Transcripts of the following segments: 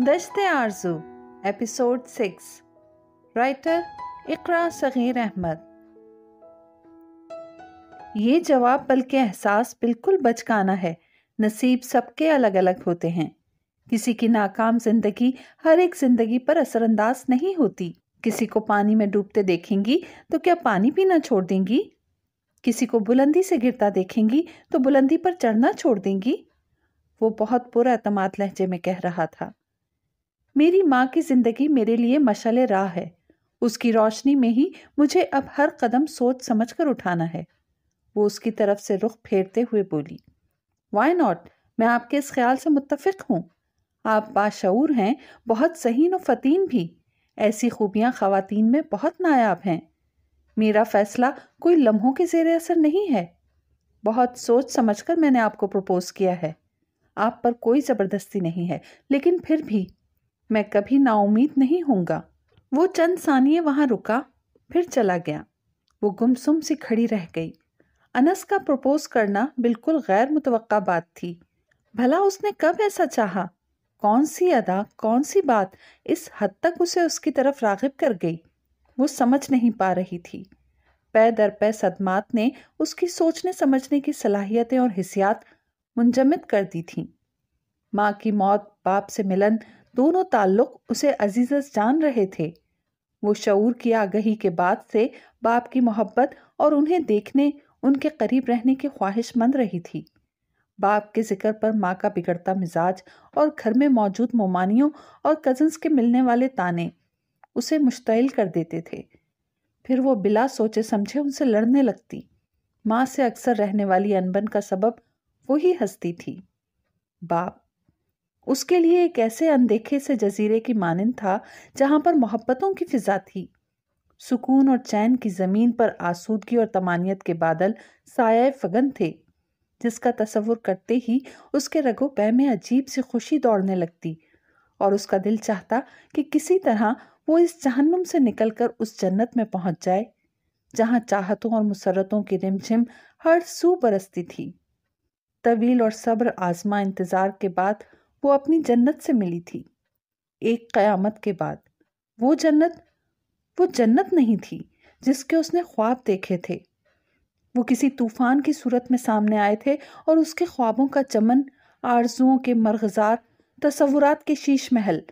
दशते Arzoo episode six writer Iqra Saghir Ahmed ये जवाब बल्कि एहसास बिल्कुल बचकाना है नसीब सबके अलग अलग होते हैं किसी की नाकाम जिंदगी हर एक जिंदगी पर असरअंदाज नहीं होती किसी को पानी में डूबते देखेंगी तो क्या पानी पीना छोड़ देंगी किसी को बुलंदी से गिरता देखेंगी तो बुलंदी पर चढ़ना छोड़ देंगी वो बहुत बुरा अतमाद लहजे में कह रहा था मेरी माँ की ज़िंदगी मेरे लिए मशल राह है उसकी रोशनी में ही मुझे अब हर कदम सोच समझ कर उठाना है वो उसकी तरफ से रुख फेरते हुए बोली वाई नॉट मैं आपके इस ख्याल से मुतफिक हूँ आप बाशूर हैं बहुत सहीन व फतीन भी ऐसी खूबियाँ खातन में बहुत नायाब हैं मेरा फ़ैसला कोई लम्हों के ज़ेर असर नहीं है बहुत सोच समझ कर मैंने आपको प्रपोज़ किया है आप पर कोई ज़बरदस्ती नहीं है लेकिन फिर भी मैं कभी नाउमीद नहीं होऊंगा वो चंद सानिए वहाँ रुका फिर चला गया वो गुमसुम सी खड़ी रह गई अनस का प्रपोज करना बिल्कुल गैर मुतवक़ा बात थी भला उसने कब ऐसा चाहा कौन सी अदा कौन सी बात इस हद तक उसे उसकी तरफ रागिब कर गई वो समझ नहीं पा रही थी पै दर पै सदमात ने उसकी सोचने समझने की सलाहियतें और हिसियात मुंजमद कर दी थीं माँ की मौत बाप से मिलन दोनों ताल्लुक उसे अजीज़ जान रहे थे वो शूर की आगही के बाद से बाप की मोहब्बत और उन्हें देखने उनके करीब रहने की ख्वाहिशमंद रही थी बाप के जिक्र पर माँ का बिगड़ता मिजाज और घर में मौजूद मोमानियों और कजन्स के मिलने वाले ताने उसे मुश्तिल कर देते थे फिर वो बिला सोचे समझे उनसे लड़ने लगती माँ से अक्सर रहने वाली अनबन का सबब वही हस्ती थी बाप उसके लिए एक ऐसे अनदेखे से जजीरे की मानंद था जहाँ पर मोहब्बतों की फिजा थी सुकून और चैन की ज़मीन पर आसूदगी और तमानियत के बादल साय फगन थे जिसका तस्वुर करते ही उसके रगो पै में अजीब सी खुशी दौड़ने लगती और उसका दिल चाहता कि किसी तरह वो इस जहन्नुम से निकलकर उस जन्नत में पहुंच जाए जहां चाहतों और मुसरतों की रिमझिम हर सू बरसती थी तवील और सब्र आजमा इंतज़ार के बाद वो अपनी जन्नत से मिली थी एक क़यामत के बाद वो जन्नत वो जन्नत नहीं थी जिसके उसने ख्वाब देखे थे वो किसी तूफ़ान की सूरत में सामने आए थे और उसके ख्वाबों का चमन आरजुओं के मरगजार तस्वुरात के शीश महल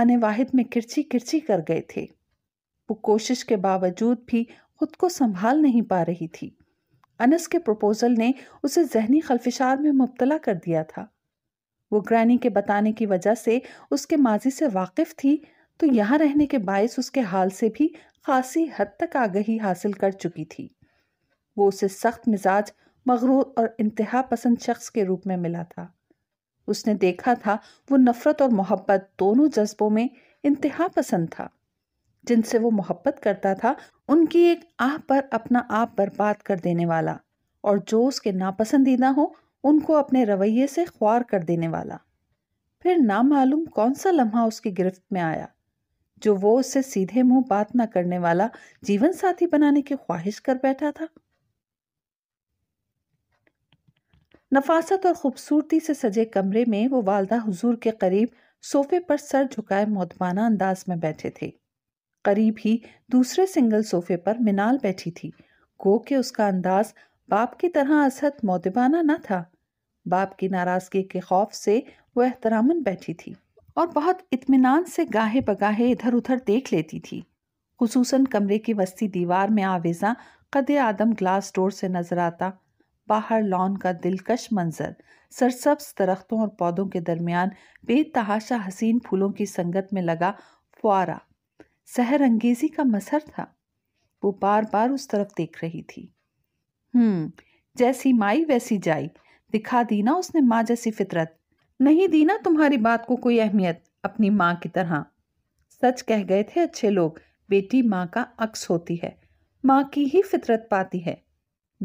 आने वाहिद में किरची किरची कर गए थे वो कोशिश के बावजूद भी खुद को संभाल नहीं पा रही थी अनस के प्रपोज़ल ने उसे जहनी खलफिशार में मुबतला कर दिया था वो ग्रैनी के बताने की वजह से उसके माजी से वाकिफ थी तो यहाँ रहने के बायस उसके हाल से भी खासी हद तक आगही हासिल कर चुकी थी वो उसे सख्त मिजाज मगरूर और इंतहा पसंद शख्स के रूप में मिला था उसने देखा था वो नफ़रत और मोहब्बत दोनों जज्बों में इंतहा पसंद था जिनसे वो मोहब्बत करता था उनकी एक आह पर अपना आप बर्बाद कर देने वाला और जो उसके नापसंदीदा हो उनको अपने रवैये से ख्वार कर देने वाला फिर नामालूम कौन सा लम्हा उसकी गिरफ्त में आया जो वो उससे सीधे मुंह बात ना करने वाला जीवन साथी बनाने की ख्वाहिश कर बैठा था नफासत और खूबसूरती से सजे कमरे में वो वालदा हुजूर के करीब सोफे पर सर झुकाए मौतबाना अंदाज में बैठे थे करीब ही दूसरे सिंगल सोफे पर मिनाल बैठी थी गो के उसका अंदाज बाप की तरह असद मोदबाना न था बाप की नाराज़गी के खौफ से वह एहतरामन बैठी थी और बहुत इतमान से गाहे बगाहे इधर उधर देख लेती थी खसूस कमरे की वस्ती दीवार में आवेजा कद आदम ग्लास डोर से नजर आता बाहर लॉन का दिलकश मंजर सरसब्स दरख्तों और पौधों के दरमियान बेतहाशा हसीन फूलों की संगत में लगा फुआरा सहर अंगेजी का मसर था वो बार बार उस तरफ देख रही थी हम्म जैसी माई वैसी जाई दिखा दी ना उसने माँ जैसी फितरत नहीं दी ना तुम्हारी बात को कोई अहमियत अपनी माँ की तरह सच कह गए थे अच्छे लोग बेटी माँ का अक्स होती है माँ की ही फितरत पाती है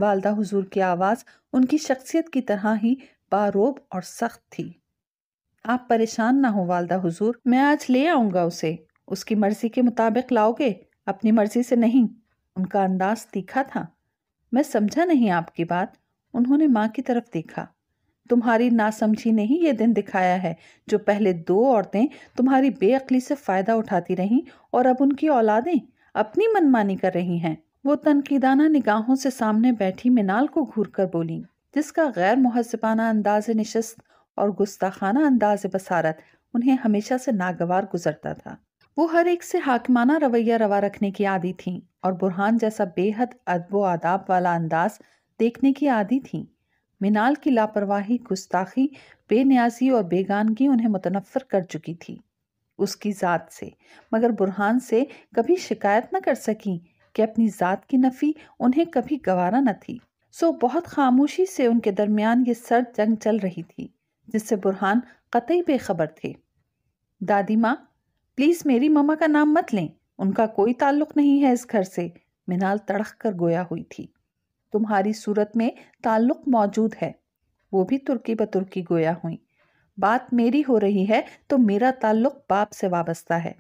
वालदा हुजूर की आवाज़ उनकी शख्सियत की तरह ही बारोब और सख्त थी आप परेशान ना हो वालदा हुजूर मैं आज ले आऊंगा उसे उसकी मर्ज़ी के मुताबिक लाओगे अपनी मर्ज़ी से नहीं उनका अंदाज तीखा था मैं समझा नहीं आपकी बात उन्होंने माँ की तरफ देखा तुम्हारी नासमझी ने ही ये दिन दिखाया है जो पहले दो औरतें तुम्हारी बेअकली से फ़ायदा उठाती रहीं और अब उनकी औलादें अपनी मनमानी कर रही हैं वो तनकीदाना निगाहों से सामने बैठी मिनाल को घूर कर बोली जिसका गैर मुहसबाना अंदाज नशस्त और गुस्ताखाना अंदाज बसारत उन्हें हमेशा से नागवार गुजरता था वो हर एक से हाकिमाना रवैया रवा रखने की आदि थीं और बुरहान जैसा बेहद अदबो आदाब वाला अंदाज देखने की आदि थीं मिनाल की लापरवाही गुस्ताखी बेनियाजी और बेगानगी उन्हें मुतनफ़र कर चुकी थी उसकी ज़ात से मगर बुरहान से कभी शिकायत न कर सकी कि अपनी ज़ात की नफ़ी उन्हें कभी गवारा न थी सो बहुत खामोशी से उनके दरमियान ये सर्द जंग चल रही थी जिससे बुरहान कतई बेखबर थे दादी माँ प्लीज़ मेरी मामा का नाम मत लें उनका कोई ताल्लुक नहीं है इस घर से मिनाल तड़ख कर गोया हुई थी तुम्हारी सूरत में ताल्लुक मौजूद है वो भी तुर्की बतुर्की गोया हुई बात मेरी हो रही है तो मेरा ताल्लुक बाप से वाबस्ता है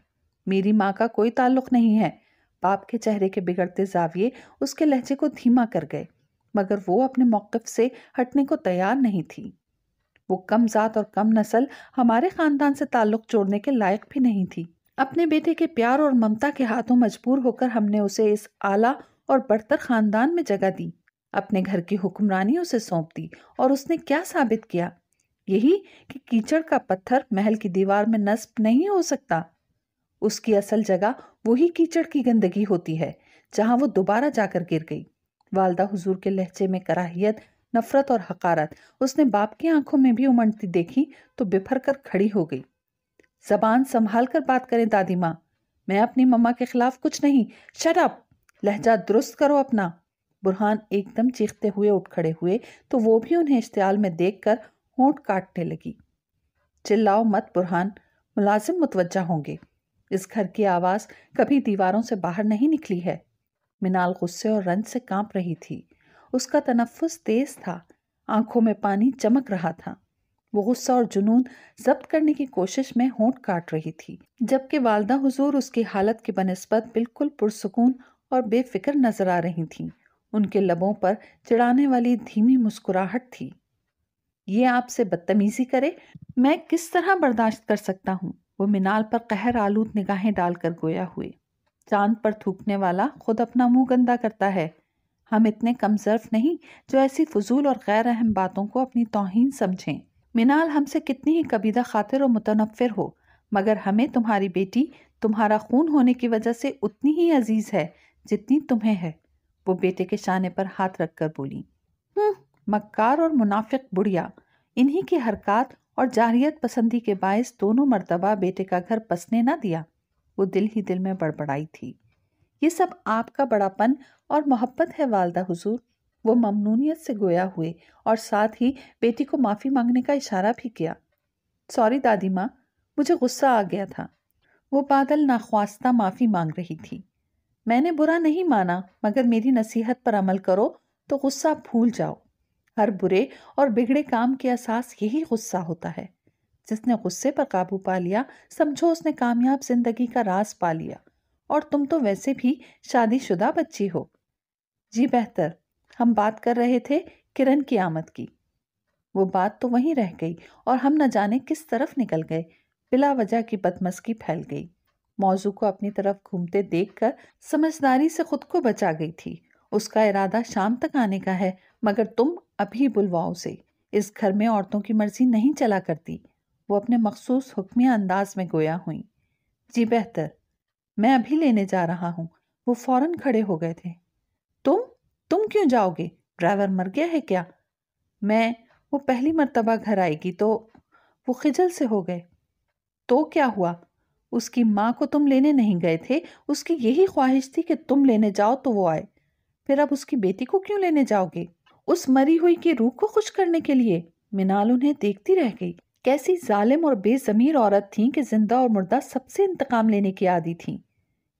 मेरी माँ का कोई ताल्लुक नहीं है बाप के चेहरे के बिगड़ते जाविये उसके लहजे को धीमा कर गए मगर वो अपने मौक़ से हटने को तैयार नहीं थी वो कम ज़ात और कम नस्ल हमारे ख़ानदान से ताल्लुक़ जोड़ने के लायक भी नहीं थी अपने बेटे के प्यार और ममता के हाथों मजबूर होकर हमने उसे इस आला और बढ़तर ख़ानदान में जगह दी अपने घर की हुक्मरानी उसे सौंप दी और उसने क्या साबित किया यही कि कीचड़ का पत्थर महल की दीवार में नस्ब नहीं हो सकता उसकी असल जगह वही कीचड़ की गंदगी होती है जहां वो दोबारा जाकर गिर गई वालदा हुजूर के लहजे में कराहियत नफरत और हकारत उसने बाप की आंखों में भी उमड़ती देखी तो बिफर कर खड़ी हो गई जबान संभाल कर बात करें दादी माँ मैं अपनी मम्मा के खिलाफ कुछ नहीं शट अप लहजा दुरुस्त करो अपना बुरहान एकदम चीखते हुए उठ खड़े हुए तो वो भी उन्हें इश्तियाल में देख कर होंठ काटने लगी चिल्लाओ मत बुरहान मुलाजिम मुतवजा होंगे इस घर की आवाज़ कभी दीवारों से बाहर नहीं निकली है मिनाल गुस्से और रंज से कांप रही थी उसका तनफ़ुस तेज़ था आंखों में पानी चमक रहा था वो गुस्सा और जुनून जब्त करने की कोशिश में होंठ काट रही थी जबकि वालदा हुजूर उसकी हालत के बनस्बत बिल्कुल पुरसकून और बेफिक्र नजर आ रही थीं उनके लबों पर चिड़ाने वाली धीमी मुस्कुराहट थी ये आपसे बदतमीजी करे मैं किस तरह बर्दाश्त कर सकता हूँ वो मिनाल पर कहर आलूद निगाहें डालकर गोया हुए चांद पर थूकने वाला खुद अपना मुंह गंदा करता है हम इतने कमज़र्फ नहीं जो ऐसी फजूल और गैर अहम बातों को अपनी तोहन समझें मिनाल हमसे कितनी ही कबीदा खातिर और मुतनफिर हो मगर हमें तुम्हारी बेटी तुम्हारा खून होने की वजह से उतनी ही अजीज़ है जितनी तुम्हें है वो बेटे के शाने पर हाथ रख कर बोली हम्म, मक्कार और मुनाफिक बुढ़िया इन्हीं की हरकत और जारियत पसंदी के बायस दोनों मरतबा बेटे का घर पसने न दिया वो दिल ही दिल में बड़बड़ाई थी ये सब आपका बड़ापन और मोहब्बत है वालदा हुजूर वो ममनूनियत से गोया हुए और साथ ही बेटी को माफ़ी मांगने का इशारा भी किया सॉरी दादी माँ मुझे गुस्सा आ गया था वो बादल नाख्वास्ता माफ़ी मांग रही थी मैंने बुरा नहीं माना मगर मेरी नसीहत पर अमल करो तो गुस्सा भूल जाओ हर बुरे और बिगड़े काम के असास यही गुस्सा होता है जिसने गुस्से पर काबू पा लिया समझो उसने कामयाब जिंदगी का राज पा लिया और तुम तो वैसे भी शादीशुदा बच्ची हो जी बेहतर हम बात कर रहे थे किरण की आमद की वो बात तो वहीं रह गई और हम न जाने किस तरफ निकल गए बिला वजह की बदमस्की फैल गई मौजू को अपनी तरफ घूमते देखकर समझदारी से खुद को बचा गई थी उसका इरादा शाम तक आने का है मगर तुम अभी बुलवाओ से इस घर में औरतों की मर्जी नहीं चला करती वो अपने मखसूस हुक्मिया अंदाज में गोया हुई जी बेहतर मैं अभी लेने जा रहा हूँ वो फौरन खड़े हो गए थे तुम तुम क्यों जाओगे ड्राइवर मर गया है क्या मैं वो पहली मर्तबा घर आएगी तो वो खिजल से हो गए तो क्या हुआ उसकी माँ को तुम लेने नहीं गए थे उसकी यही ख्वाहिश थी कि तुम लेने जाओ तो वो आए फिर अब उसकी बेटी को क्यों लेने जाओगे उस मरी हुई की रूह को खुश करने के लिए मिनाल उन्हें देखती रह गई कैसी जालिम और बेज़मीर औरत थीं कि जिंदा और मुर्दा सबसे इंतकाम लेने की आदि थीं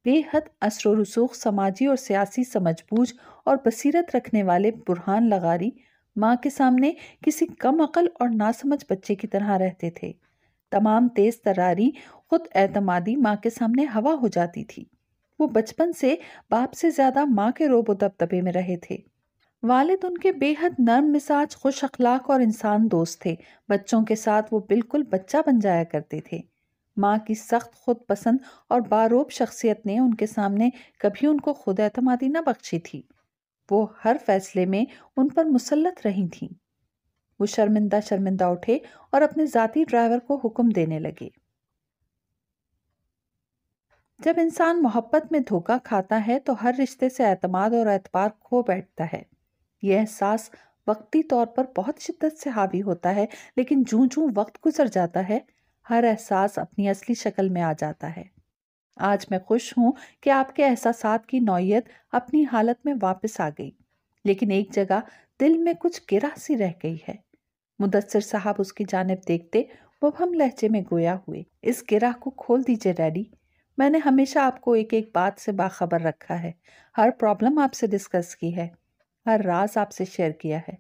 बेहद असर रसूख समाजी और सियासी समझबूझ और बसीरत रखने वाले बुरहान लगारी माँ के सामने किसी कम अकल और नासमझ बच्चे की तरह रहते थे तमाम तेज़ तरारी खुद एतमादी माँ के सामने हवा हो जाती थी वो बचपन से बाप से ज़्यादा माँ के रोबो दबदबे में रहे थे वालिद उनके बेहद नर्म मिजाज खुश अखलाक और इंसान दोस्त थे बच्चों के साथ वो बिल्कुल बच्चा बन जाया करते थे माँ की सख्त खुद पसंद और बारोब शख्सियत ने उनके सामने कभी उनको खुद एतमादी न बख्शी थी वो हर फैसले में उन पर मुसलत रही थी वो शर्मिंदा शर्मिंदा उठे और अपने ज़ाती ड्राइवर को हुक्म देने लगे जब इंसान मोहब्बत में धोखा खाता है तो हर रिश्ते से अतमाद और एतबार खो बैठता है यह एहसास वक्ती तौर पर बहुत शिद्दत से हावी होता है लेकिन जूं जूं वक्त गुजर जाता है हर एहसास अपनी असली शक्ल में आ जाता है आज मैं खुश हूँ कि आपके एहसास की नौीयत अपनी हालत में वापस आ गई लेकिन एक जगह दिल में कुछ गिरा सी रह गई है मुदस्सर साहब उसकी जानब देखते हम लहजे में गोया हुए इस गिरा को खोल दीजिए डैडी मैंने हमेशा आपको एक एक बात से बाखबर रखा है हर प्रॉब्लम आपसे डिस्कस की है हर राज आपसे शेयर किया है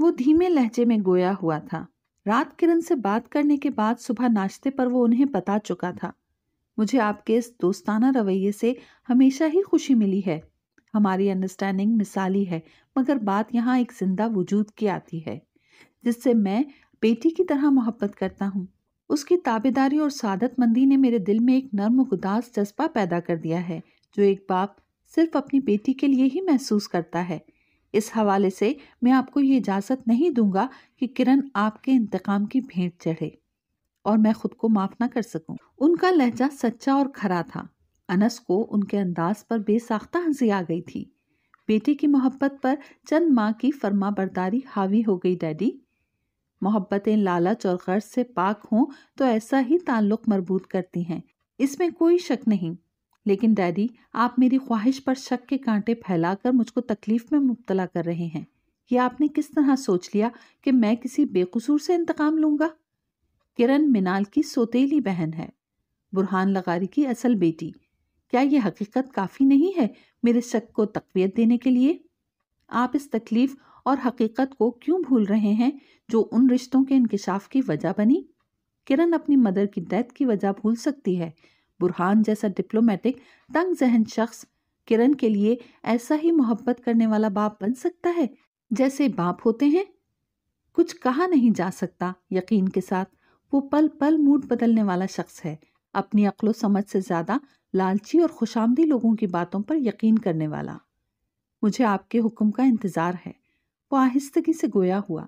वो धीमे लहजे में गोया हुआ था रात किरण से बात करने के बाद सुबह नाश्ते पर वो उन्हें बता चुका था मुझे आपके इस दोस्ताना रवैये से हमेशा ही खुशी मिली है हमारी अंडरस्टैंडिंग मिसाली है मगर बात यहाँ एक जिंदा वजूद की आती है जिससे मैं बेटी की तरह मोहब्बत करता हूँ उसकी ताबेदारी और सादत मंदी ने मेरे दिल में एक नर्म गुदास जज्बा पैदा कर दिया है जो एक बाप सिर्फ अपनी बेटी के लिए ही महसूस करता है इस हवाले से मैं आपको ये इजाज़त नहीं दूंगा कि किरण आपके इंतकाम की भेंट चढ़े और मैं खुद को माफ़ ना कर सकूं। उनका लहजा सच्चा और खरा था अनस को उनके अंदाज पर बेसाख्ता हंसी आ गई थी बेटे की मोहब्बत पर चंद माँ की फरमा बरदारी हावी हो गई डैडी मोहब्बतें लालच और गर्ज से पाक हों तो ऐसा ही ताल्लुक मरबूत करती हैं इसमें कोई शक नहीं लेकिन डैडी आप मेरी ख्वाहिश पर शक के कांटे फैलाकर मुझको तकलीफ में मुबतला कर रहे हैं यह आपने किस तरह सोच लिया कि मैं किसी बेकसूर से इंतकाम लूंगा किरण मिनाल की सोतेली बहन है बुरहान लगारी की असल बेटी क्या यह हकीकत काफ़ी नहीं है मेरे शक को तकवीत देने के लिए आप इस तकलीफ और हकीकत को क्यों भूल रहे हैं जो उन रिश्तों के इंकशाफ की वजह बनी किरण अपनी मदर की डेथ की वजह भूल सकती है बुरहान जैसा डिप्लोमेटिक तंग जहन शख्स किरण के लिए ऐसा ही मोहब्बत करने वाला बाप बन सकता है जैसे बाप होते हैं कुछ कहा नहीं जा सकता यकीन के साथ वो पल पल मूड बदलने वाला शख्स है अपनी अक्लो समझ से ज़्यादा लालची और खुशामदी लोगों की बातों पर यकीन करने वाला मुझे आपके हुक्म का इंतज़ार है वो आहिस्तगी से गोया हुआ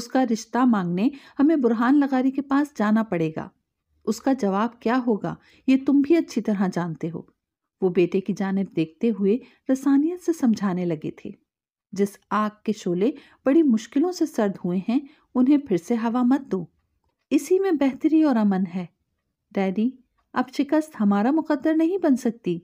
उसका रिश्ता मांगने हमें बुरहान लगारी के पास जाना पड़ेगा उसका जवाब क्या होगा ये तुम भी अच्छी तरह जानते हो वो बेटे की जानब देखते हुए रसानियत से समझाने लगे थे जिस आग के शोले बड़ी मुश्किलों से सर्द हुए हैं उन्हें फिर से हवा मत दो इसी में बेहतरी और अमन है डैडी अब शिकस्त हमारा मुकद्दर नहीं बन सकती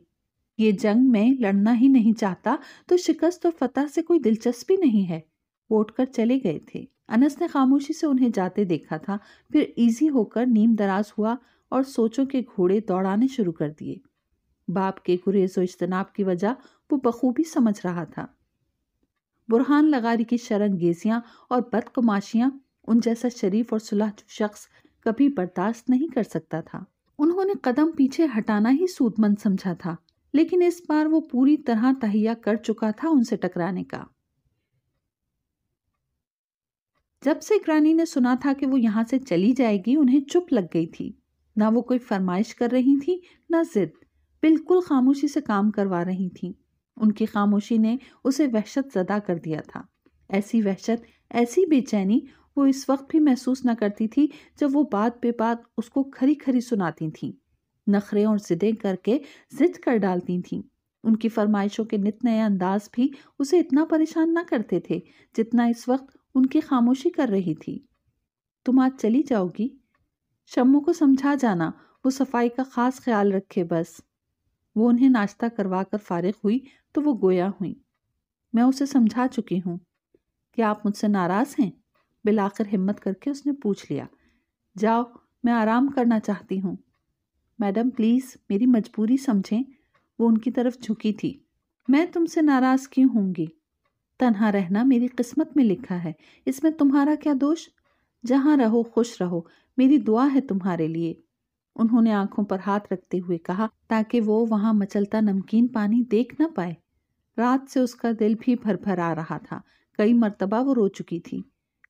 ये जंग में लड़ना ही नहीं चाहता तो शिकस्त और फतह से कोई दिलचस्पी नहीं है वोट कर चले गए थे अनस ने खामोशी से उन्हें जाते देखा था फिर ईजी होकर नीम दराज हुआ और सोचों के घोड़े दौड़ाने शुरू कर दिए बाप के गुरेज व इज्तनाब की वजह वो बखूबी समझ रहा था बुरहान लगारी की शरंगेजियाँ और बदकमाशियाँ उन जैसा शरीफ और सुलह शख्स कभी बर्दाश्त नहीं कर सकता था उन्होंने कदम पीछे हटाना ही सूदमंद समझा था लेकिन इस बार वो पूरी तरह तहिया कर चुका था उनसे टकराने का जब से ग्रानी ने सुना था कि वो यहाँ से चली जाएगी उन्हें चुप लग गई थी ना वो कोई फरमाइश कर रही थी ना जिद बिल्कुल खामोशी से काम करवा रही थी उनकी खामोशी ने उसे वहशत ज़दा कर दिया था ऐसी वहशत ऐसी बेचैनी वो इस वक्त भी महसूस न करती थी जब वो बात पे बात उसको खरी खरी सुनाती थी नखरे और ज़िदें करके जिद कर डालती थीं उनकी फरमाइशों के नित नए अंदाज भी उसे इतना परेशान ना करते थे जितना इस वक्त उनकी खामोशी कर रही थी तुम आज चली जाओगी शम्मू को समझा जाना वो सफाई का ख़ास ख्याल रखे बस वो उन्हें नाश्ता करवा कर फारिग हुई तो वो गोया हुई मैं उसे समझा चुकी हूँ कि आप मुझसे नाराज़ हैं बिलाकर हिम्मत करके उसने पूछ लिया जाओ मैं आराम करना चाहती हूँ मैडम प्लीज़ मेरी मजबूरी समझें वो उनकी तरफ झुकी थी मैं तुमसे नाराज़ क्यों होंगी तन्हा रहना मेरी किस्मत में लिखा है इसमें तुम्हारा क्या दोष जहाँ रहो खुश रहो मेरी दुआ है तुम्हारे लिए उन्होंने आंखों पर हाथ रखते हुए कहा ताकि वो वहां मचलता नमकीन पानी देख न पाए रात से उसका दिल भी भर भर आ रहा था कई मरतबा वो रो चुकी थी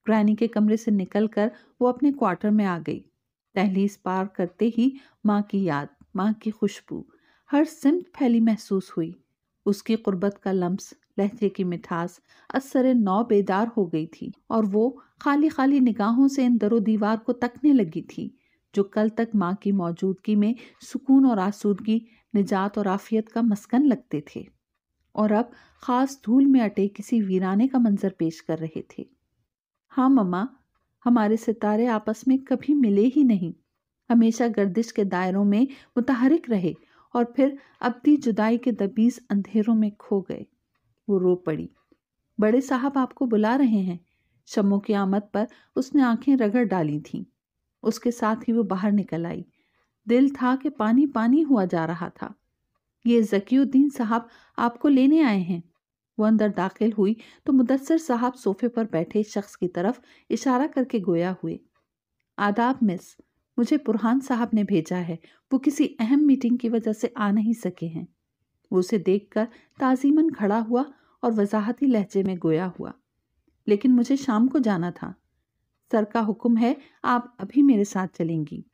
ग्रैनी के कमरे से निकलकर वो अपने क्वार्टर में आ गई दहलीज पार करते ही माँ की याद माँ की खुशबू हर सिमत फैली महसूस हुई उसकी कुर्बत का लम्स लहजे की मिठास असर नौ बेदार हो गई थी और वो खाली खाली निगाहों से इन दरो दीवार को तकने लगी थी जो कल तक माँ की मौजूदगी में सुकून और आसूदगी निजात और आफियत का मस्कन लगते थे और अब खास धूल में अटे किसी वीराने का मंजर पेश कर रहे थे हाँ मम्मा हमारे सितारे आपस में कभी मिले ही नहीं हमेशा गर्दिश के दायरों में मुतहरक रहे और फिर अब जुदाई के दबीज अंधेरों में खो गए वो रो पड़ी बड़े साहब आपको बुला रहे हैं शम्मू की आमद पर उसने आंखें रगड़ डाली थीं उसके साथ ही वो बाहर निकल आई दिल था कि पानी पानी हुआ जा रहा था ये जकीउद्दीन साहब आपको लेने आए हैं वो अंदर दाखिल हुई तो मुदस्सर साहब सोफे पर बैठे शख्स की तरफ इशारा करके गोया हुए आदाब मिस मुझे बुरहान साहब ने भेजा है वो किसी अहम मीटिंग की वजह से आ नहीं सके हैं वो उसे कर ताजीमन खड़ा हुआ और वजाहती लहजे में गोया हुआ लेकिन मुझे शाम को जाना था सर का हुक्म है आप अभी मेरे साथ चलेंगी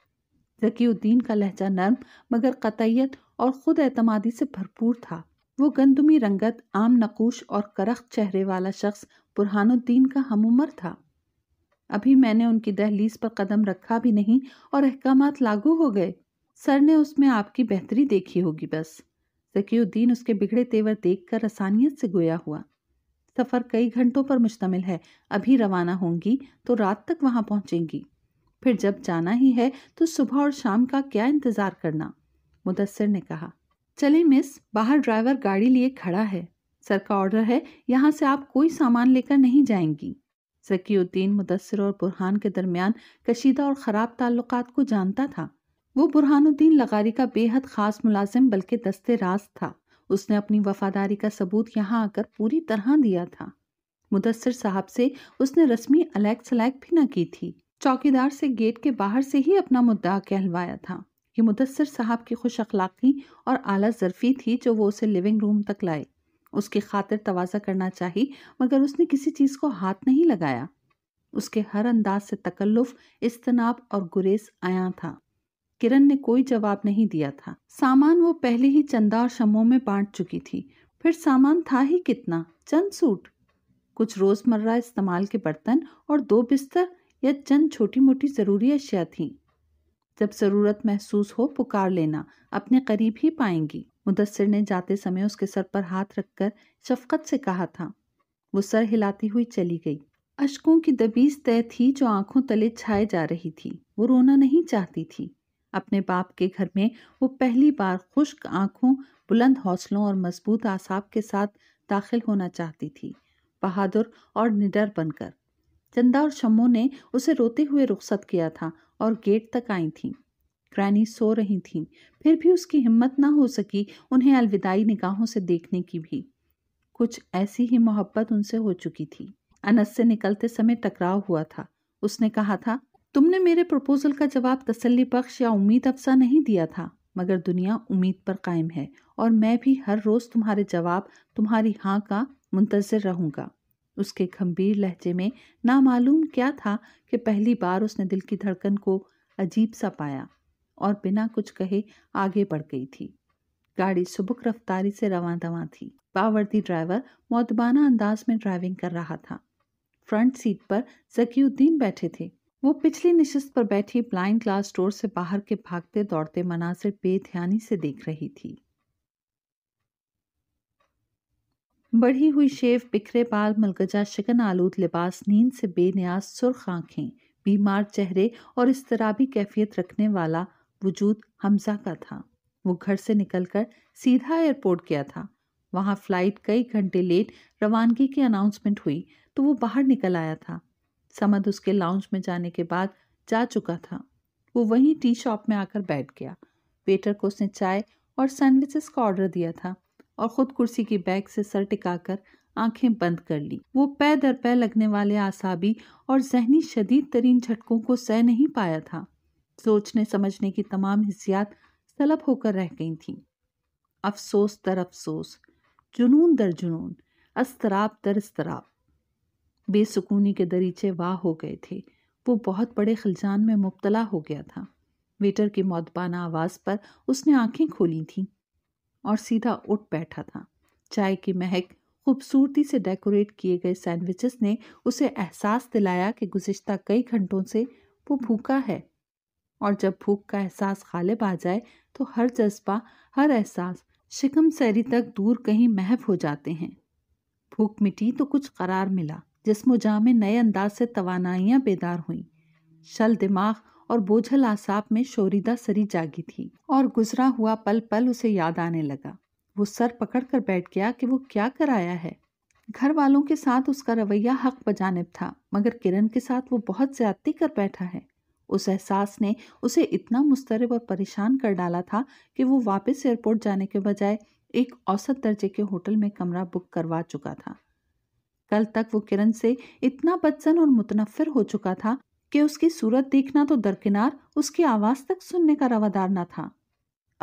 जकीउद्दीन का लहजा नर्म मगर कतयत और ख़ुद एतमादी से भरपूर था वो गंदमी रंगत आम नकूश और करख चेहरे वाला शख्स बुरहानुद्दीन का हम था अभी मैंने उनकी दहलीज पर कदम रखा भी नहीं और अहकाम लागू हो गए सर ने उसमें आपकी बेहतरी देखी होगी बस जकीउद्दीन उसके बिगड़े तेवर देखकर आसानियत से गोया हुआ सफ़र कई घंटों पर मुश्तमिल है अभी रवाना होंगी तो रात तक वहाँ पहुँचेंगी फिर जब जाना ही है तो सुबह और शाम का क्या इंतज़ार करना मुदसर ने कहा चले मिस बाहर ड्राइवर गाड़ी लिए खड़ा है सर का ऑर्डर है यहाँ से आप कोई सामान लेकर नहीं जाएंगी जकीउद्दीन मुदसर और बुरहान के दरमियान कशीदा और ख़राब ताल्लुकात को जानता था वो बुरहानुद्दीन लगारी का बेहद खास मुलाजिम बल्कि दस्ते रास था उसने अपनी वफादारी का सबूत यहाँ आकर पूरी तरह दिया था मुदस्सर साहब से उसने रस्मी अलैक सलैक भी न की थी चौकीदार से गेट के बाहर से ही अपना मुद्दा कहलवाया था ये मुदस्सर साहब की खुश अखलाकी और आला जरफी थी जो वो उसे लिविंग रूम तक लाए उसकी खातिर तवाज़ा करना चाहिए मगर उसने किसी चीज़ को हाथ नहीं लगाया उसके हर अंदाज से तकल्लुफ़ इस्तनाब और गुरेज आया था किरण ने कोई जवाब नहीं दिया था सामान वो पहले ही चंदा और शमो में बांट चुकी थी फिर सामान था ही कितना चंद सूट कुछ रोजमर्रा इस्तेमाल के बर्तन और दो बिस्तर या चंद छोटी मोटी जरूरी अशिया थी जब जरूरत महसूस हो पुकार लेना अपने करीब ही पाएंगी मुदस्सिर ने जाते समय उसके सर पर हाथ रखकर शफकत से कहा था वो सर हिलाती हुई चली गई अशकों की दबीज तय थी जो आंखों तले छाए जा रही थी वो रोना नहीं चाहती थी अपने बाप के घर में वो पहली बार खुश्क आंखों बुलंद हौसलों और मजबूत आसाब के साथ दाखिल होना चाहती थी बहादुर और निडर बनकर चंदा और शम्मो ने उसे रोते हुए रुखसत किया था और गेट तक आई थीं ग्रैनी सो रही थीं फिर भी उसकी हिम्मत ना हो सकी उन्हें अलविदाई निगाहों से देखने की भी कुछ ऐसी ही मोहब्बत उनसे हो चुकी थी अनस से निकलते समय टकराव हुआ था उसने कहा था तुमने मेरे प्रपोजल का जवाब तसल्ली बख्श या उम्मीद अफसा नहीं दिया था मगर दुनिया उम्मीद पर कायम है और मैं भी हर रोज़ तुम्हारे जवाब तुम्हारी हाँ का मुंतज़र रहूँगा उसके गंभीर लहजे में नामालूम क्या था कि पहली बार उसने दिल की धड़कन को अजीब सा पाया और बिना कुछ कहे आगे बढ़ गई थी गाड़ी सुबुक रफ्तारी से रवा दवा थी बावर्दी ड्राइवर मौतबाना अंदाज में ड्राइविंग कर रहा था फ्रंट सीट पर जकीउद्दीन बैठे थे वो पिछली निश्चित पर बैठी ब्लाइंड ग्लास डोर से बाहर के भागते दौड़ते मनाजिर बेध्यानी से देख रही थी बढ़ी हुई शेव बिखरे बाल मलगजा शिकन आलूद लिबास नींद से बेनियाज सुर्ख आंखें बीमार चेहरे और इस तराबी कैफियत रखने वाला वजूद हमजा का था वो घर से निकलकर सीधा एयरपोर्ट गया था वहाँ फ्लाइट कई घंटे लेट रवानगी की अनाउंसमेंट हुई तो वो बाहर निकल आया था समद उसके लाउंज में जाने के बाद जा चुका था वो वहीं टी शॉप में आकर बैठ गया वेटर को उसने चाय और सैंडविचेस का ऑर्डर दिया था और ख़ुद कुर्सी की बैग से सर टिकाकर आंखें बंद कर ली वो पै दर पै लगने वाले आसाबी और जहनी शदीद तरीन झटकों को सह नहीं पाया था सोचने समझने की तमाम हिस्सियात सलब होकर रह गई थीं अफसोस दर अफसोस जुनून दर जुनून अस्तराब दर अस्तराब बेसुकूनी के दरीचे वाह हो गए थे वो बहुत बड़े खिलजान में मुबतला हो गया था वेटर की मौतबाना आवाज़ पर उसने आंखें खोली थीं और सीधा उठ बैठा था चाय की महक खूबसूरती से डेकोरेट किए गए सैंडविचेस ने उसे एहसास दिलाया कि गुज्त कई घंटों से वो भूखा है और जब भूख का एहसास गालिब आ जाए तो हर जज्बा हर एहसास शिकम सैरी तक दूर कहीं महव हो जाते हैं भूख मिटी तो कुछ करार मिला जहाँ में नए अंदाज से तोानाइयाँ बेदार हुईं शल दिमाग और बोझल आसाब में शोरीदा सरी जागी थी और गुजरा हुआ पल पल उसे याद आने लगा वो सर पकड़ कर बैठ गया कि वो क्या कर आया है घर वालों के साथ उसका रवैया हक बजानब था मगर किरण के साथ वो बहुत ज्यादती कर बैठा है उस एहसास ने उसे इतना मुस्तरब और परेशान कर डाला था कि वो वापस एयरपोर्ट जाने के बजाय एक औसत दर्जे के होटल में कमरा बुक करवा चुका था कल तक वो किरण से इतना बदसन और मुतनफिर हो चुका था कि उसकी सूरत देखना तो दरकिनार उसकी आवाज़ तक सुनने का रवादार ना था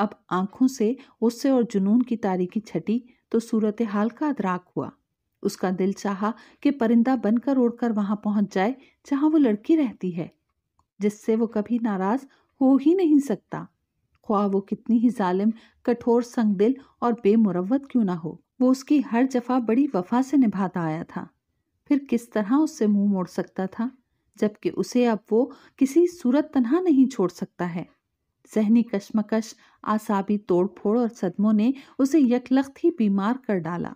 अब आंखों से उससे और जुनून की तारीखी छटी तो सूरत हाल का अदराक हुआ उसका दिल चाहा कि परिंदा बनकर उड़कर वहां पहुंच जाए जहां वो लड़की रहती है जिससे वो कभी नाराज हो ही नहीं सकता ख्वाह वो कितनी ही जालिम कठोर संगदिल और बेमुरवत क्यों ना हो वो उसकी हर जफा बड़ी वफा से निभाता आया था फिर किस तरह उससे मुंह मोड़ सकता था जबकि उसे अब वो किसी सूरत तनहा नहीं छोड़ सकता है जहनी कश्मकश आसाबी तोड़ फोड़ और सदमों ने उसे यकलख्त ही बीमार कर डाला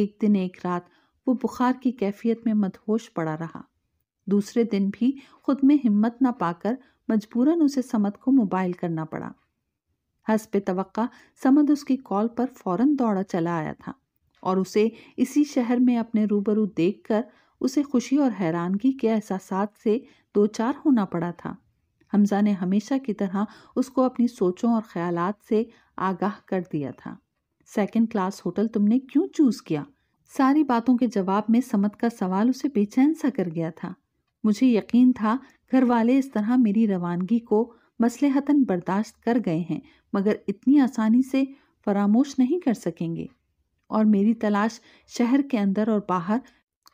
एक दिन एक रात वो बुखार की कैफियत में मदहोश पड़ा रहा दूसरे दिन भी खुद में हिम्मत न पाकर मजबूरन उसे समत को मोबाइल करना पड़ा हंसपे तवक्का समद उसकी कॉल पर फौरन दौड़ा चला आया था और उसे इसी शहर में अपने रूबरू देखकर उसे खुशी और हैरानगी के एहसास से दो चार होना पड़ा था हमजा ने हमेशा की तरह उसको अपनी सोचों और ख्यालात से आगाह कर दिया था सेकंड क्लास होटल तुमने क्यों चूज किया सारी बातों के जवाब में समत का सवाल उसे बेचैन सा कर गया था मुझे यकीन था घर वाले इस तरह मेरी रवानगी को मसलहतन बर्दाश्त कर गए हैं मगर इतनी आसानी से फरामोश नहीं कर सकेंगे और मेरी तलाश शहर के अंदर और बाहर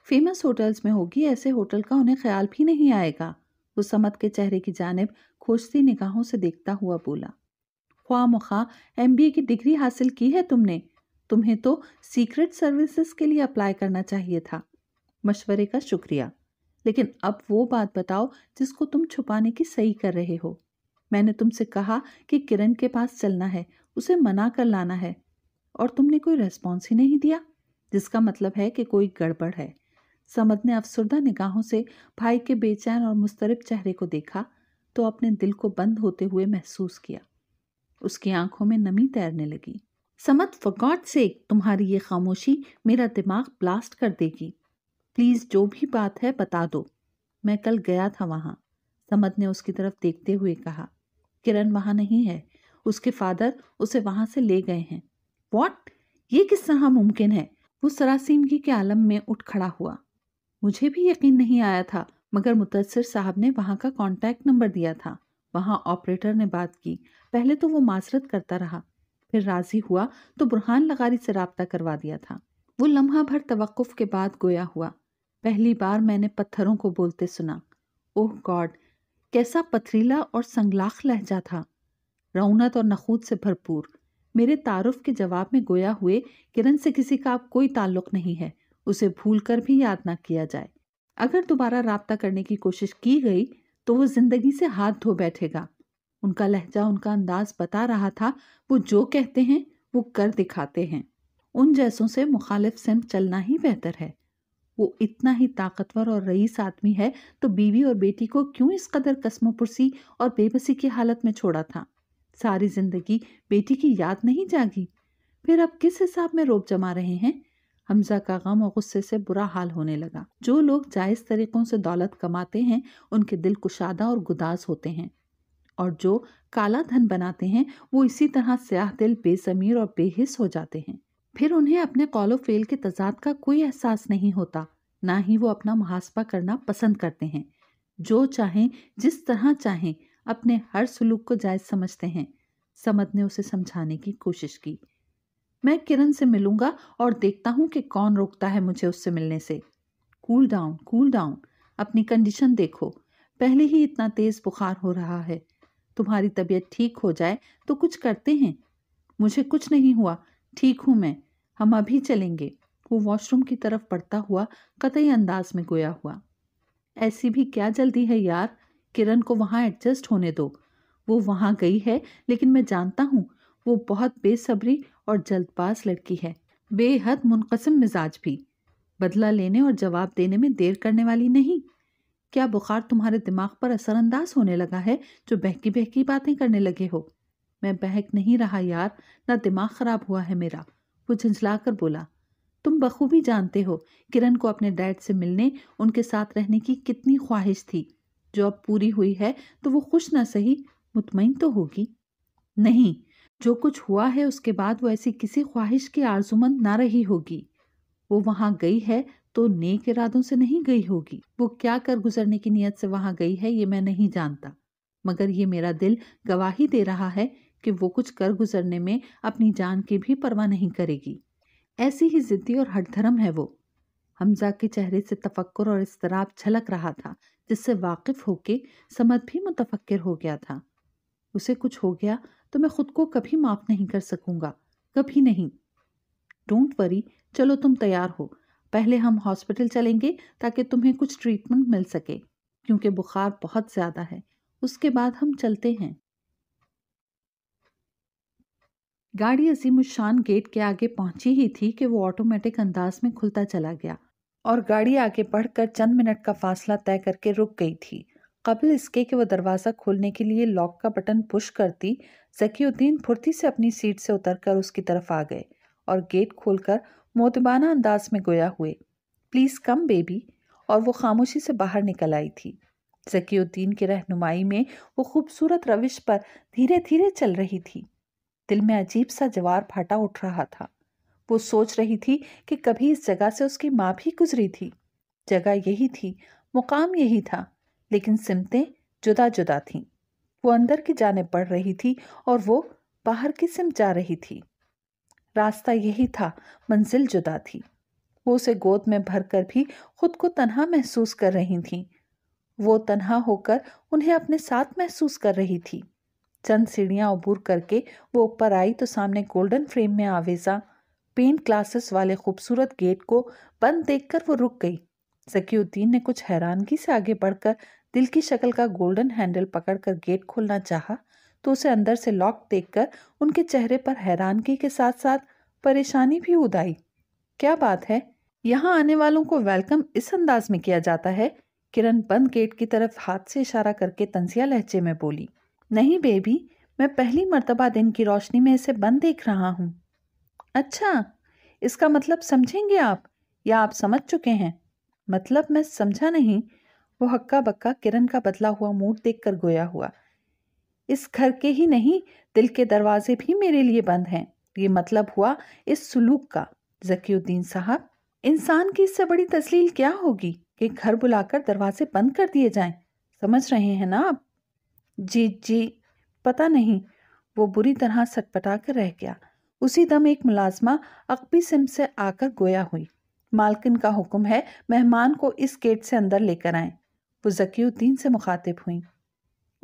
फेमस होटल्स में होगी ऐसे होटल का उन्हें ख्याल भी नहीं आएगा वो समत के चेहरे की जानब खोजती निगाहों से देखता हुआ बोला ख्वा मुखा एम की डिग्री हासिल की है तुमने तुम्हें तो सीक्रेट सर्विसेज के लिए अप्लाई करना चाहिए था मशवरे का शुक्रिया लेकिन अब वो बात बताओ जिसको तुम छुपाने की सही कर रहे हो मैंने तुमसे कहा कि किरण के पास चलना है उसे मना कर लाना है और तुमने कोई रेस्पॉन्स ही नहीं दिया जिसका मतलब है कि कोई गड़बड़ है समद ने अफसरदा निगाहों से भाई के बेचैन और मुस्तरब चेहरे को देखा तो अपने दिल को बंद होते हुए महसूस किया उसकी आंखों में नमी तैरने लगी समद फकॉट से तुम्हारी ये खामोशी मेरा दिमाग ब्लास्ट कर देगी प्लीज़ जो भी बात है बता दो मैं कल गया था वहां समद ने उसकी तरफ देखते हुए कहा किरण वहाँ नहीं है उसके फादर उसे वहाँ से ले गए हैं वॉट ये किस तरह मुमकिन है वो सरासीमगी के आलम में उठ खड़ा हुआ मुझे भी यकीन नहीं आया था मगर मुतसर साहब ने वहाँ का कॉन्टैक्ट नंबर दिया था वहाँ ऑपरेटर ने बात की पहले तो वो माजरत करता रहा फिर राजी हुआ तो बुरहान लगारी से रबता करवा दिया था वो लम्हा भर तवक़ के बाद गोया हुआ पहली बार मैंने पत्थरों को बोलते सुना ओह गॉड कैसा पथरीला और संगलाख लहजा था रौनत और नखूद से भरपूर मेरे तारुफ के जवाब में गोया हुए किरण से किसी का अब कोई ताल्लुक नहीं है उसे भूल कर भी याद ना किया जाए अगर दोबारा रबता करने की कोशिश की गई तो वो जिंदगी से हाथ धो बैठेगा उनका लहजा उनका अंदाज बता रहा था वो जो कहते हैं वो कर दिखाते हैं उन जैसों से मुखालिफ सिम चलना ही बेहतर है वो इतना ही ताकतवर और रईस आदमी है तो बीवी और बेटी को क्यों इस कदर कसमोपुरसी और बेबसी की हालत में छोड़ा था सारी जिंदगी बेटी की याद नहीं जागी फिर अब किस हिसाब में रोप जमा रहे हैं हमजा का गम और गुस्से से बुरा हाल होने लगा जो लोग जायज़ तरीक़ों से दौलत कमाते हैं उनके दिल कुशादा और गुदास होते हैं और जो काला धन बनाते हैं वो इसी तरह स्याह दिल बेसमीर और बेहिस हो जाते हैं फिर उन्हें अपने कॉल ऑफ फेल के तजाद का कोई एहसास नहीं होता ना ही वो अपना मुहासबा करना पसंद करते हैं जो चाहें जिस तरह चाहें अपने हर सुलूक को जायज़ समझते हैं समद ने उसे समझाने की कोशिश की मैं किरण से मिलूंगा और देखता हूं कि कौन रोकता है मुझे उससे मिलने से कूल डाउन कूल डाउन अपनी कंडीशन देखो पहले ही इतना तेज़ बुखार हो रहा है तुम्हारी तबीयत ठीक हो जाए तो कुछ करते हैं मुझे कुछ नहीं हुआ ठीक हूं मैं हम अभी चलेंगे वो वॉशरूम की तरफ पड़ता हुआ कतई अंदाज में गोया हुआ ऐसी भी क्या जल्दी है यार किरण को वहाँ एडजस्ट होने दो वो वहाँ गई है लेकिन मैं जानता हूँ वो बहुत बेसब्री और जल्दबाज लड़की है बेहद मुनकसम मिजाज भी बदला लेने और जवाब देने में देर करने वाली नहीं क्या बुखार तुम्हारे दिमाग पर असरअंदाज होने लगा है जो बहकी बहकी बातें करने लगे हो मैं बहक नहीं रहा यार ना दिमाग खराब हुआ है मेरा वो झंझलाकर बोला तुम बखूबी जानते हो किरण को अपने डैड से मिलने उनके साथ रहने की कितनी ख्वाहिश थी जो अब पूरी हुई है तो वो खुश ना सही मुतमिन तो होगी नहीं जो कुछ हुआ है उसके बाद वो ऐसी किसी ख्वाहिश की आरजुमंद ना रही होगी वो वहां गई है तो नेक इरादों से नहीं गई होगी वो क्या कर गुजरने की नीयत से वहां गई है ये मैं नहीं जानता मगर ये मेरा दिल गवाही दे रहा है कि वो कुछ कर गुजरने में अपनी जान की भी परवाह नहीं करेगी ऐसी ही जिद्दी और हटधर्म है वो हमजा के चेहरे से तफक्र और इसतराब छलक रहा था जिससे वाकिफ होके समद भी मुतफक्र हो गया था उसे कुछ हो गया तो मैं खुद को कभी माफ नहीं कर सकूंगा कभी नहीं डोंट वरी चलो तुम तैयार हो पहले हम हॉस्पिटल चलेंगे ताकि तुम्हें कुछ ट्रीटमेंट मिल सके क्योंकि बुखार बहुत ज़्यादा है उसके बाद हम चलते हैं गाड़ी अजीमुशान गेट के आगे पहुंची ही थी कि वो ऑटोमेटिक अंदाज में खुलता चला गया और गाड़ी आगे बढ़कर चंद मिनट का फासला तय करके रुक गई थी कबल इसके कि वो दरवाज़ा खोलने के लिए लॉक का बटन पुश करती जकीउद्दीन फुर्ती से अपनी सीट से उतरकर उसकी तरफ आ गए और गेट खोलकर मोतबाना अंदाज में गोया हुए प्लीज़ कम बेबी और वो खामोशी से बाहर निकल आई थी जकीउद्दीन की रहनुमाई में वो खूबसूरत रविश पर धीरे धीरे चल रही थी दिल में अजीब सा जवार फाटा उठ रहा था वो सोच रही थी कि कभी इस जगह से उसकी माँ भी गुजरी थी जगह यही थी मुकाम यही था लेकिन सिमतें जुदा जुदा थीं वो अंदर की जाने पड़ रही थी और वो बाहर की सिम जा रही थी रास्ता यही था मंजिल जुदा थी वो उसे गोद में भरकर भी खुद को तनहा महसूस कर रही थी वो तनहा होकर उन्हें अपने साथ महसूस कर रही थी चंद सीढ़ियाँ अबूर करके वो ऊपर आई तो सामने गोल्डन फ्रेम में आवेजा पेंट क्लासेस वाले खूबसूरत गेट को बंद देखकर वो रुक गई सकीउद्दीन ने कुछ हैरानगी से आगे बढ़कर दिल की शक्ल का गोल्डन हैंडल पकड़कर गेट खोलना चाहा तो उसे अंदर से लॉक देखकर उनके चेहरे पर हैरानगी के साथ साथ परेशानी भी उदाई क्या बात है यहाँ आने वालों को वेलकम इस अंदाज में किया जाता है किरण बंद गेट की तरफ हाथ से इशारा करके तंसिया लहजे में बोली नहीं बेबी मैं पहली मर्तबा दिन की रोशनी में इसे बंद देख रहा हूँ अच्छा इसका मतलब समझेंगे आप या आप समझ चुके हैं मतलब मैं समझा नहीं वो हक्का बक्का किरण का बदला हुआ मूड देख कर गोया हुआ इस घर के ही नहीं दिल के दरवाजे भी मेरे लिए बंद हैं ये मतलब हुआ इस सुलूक का जकीउद्दीन साहब इंसान की इससे बड़ी तस्लील क्या होगी कि घर बुलाकर दरवाजे बंद कर दिए जाएं समझ रहे हैं ना आप जी जी पता नहीं वो बुरी तरह सटपटा कर रह गया उसी दम एक मुलाजमा अकबी सिम से आकर गोया हुई मालकिन का हुक्म है मेहमान को इस गेट से अंदर लेकर आए वो जकीउद्दीन से मुखातिब हुई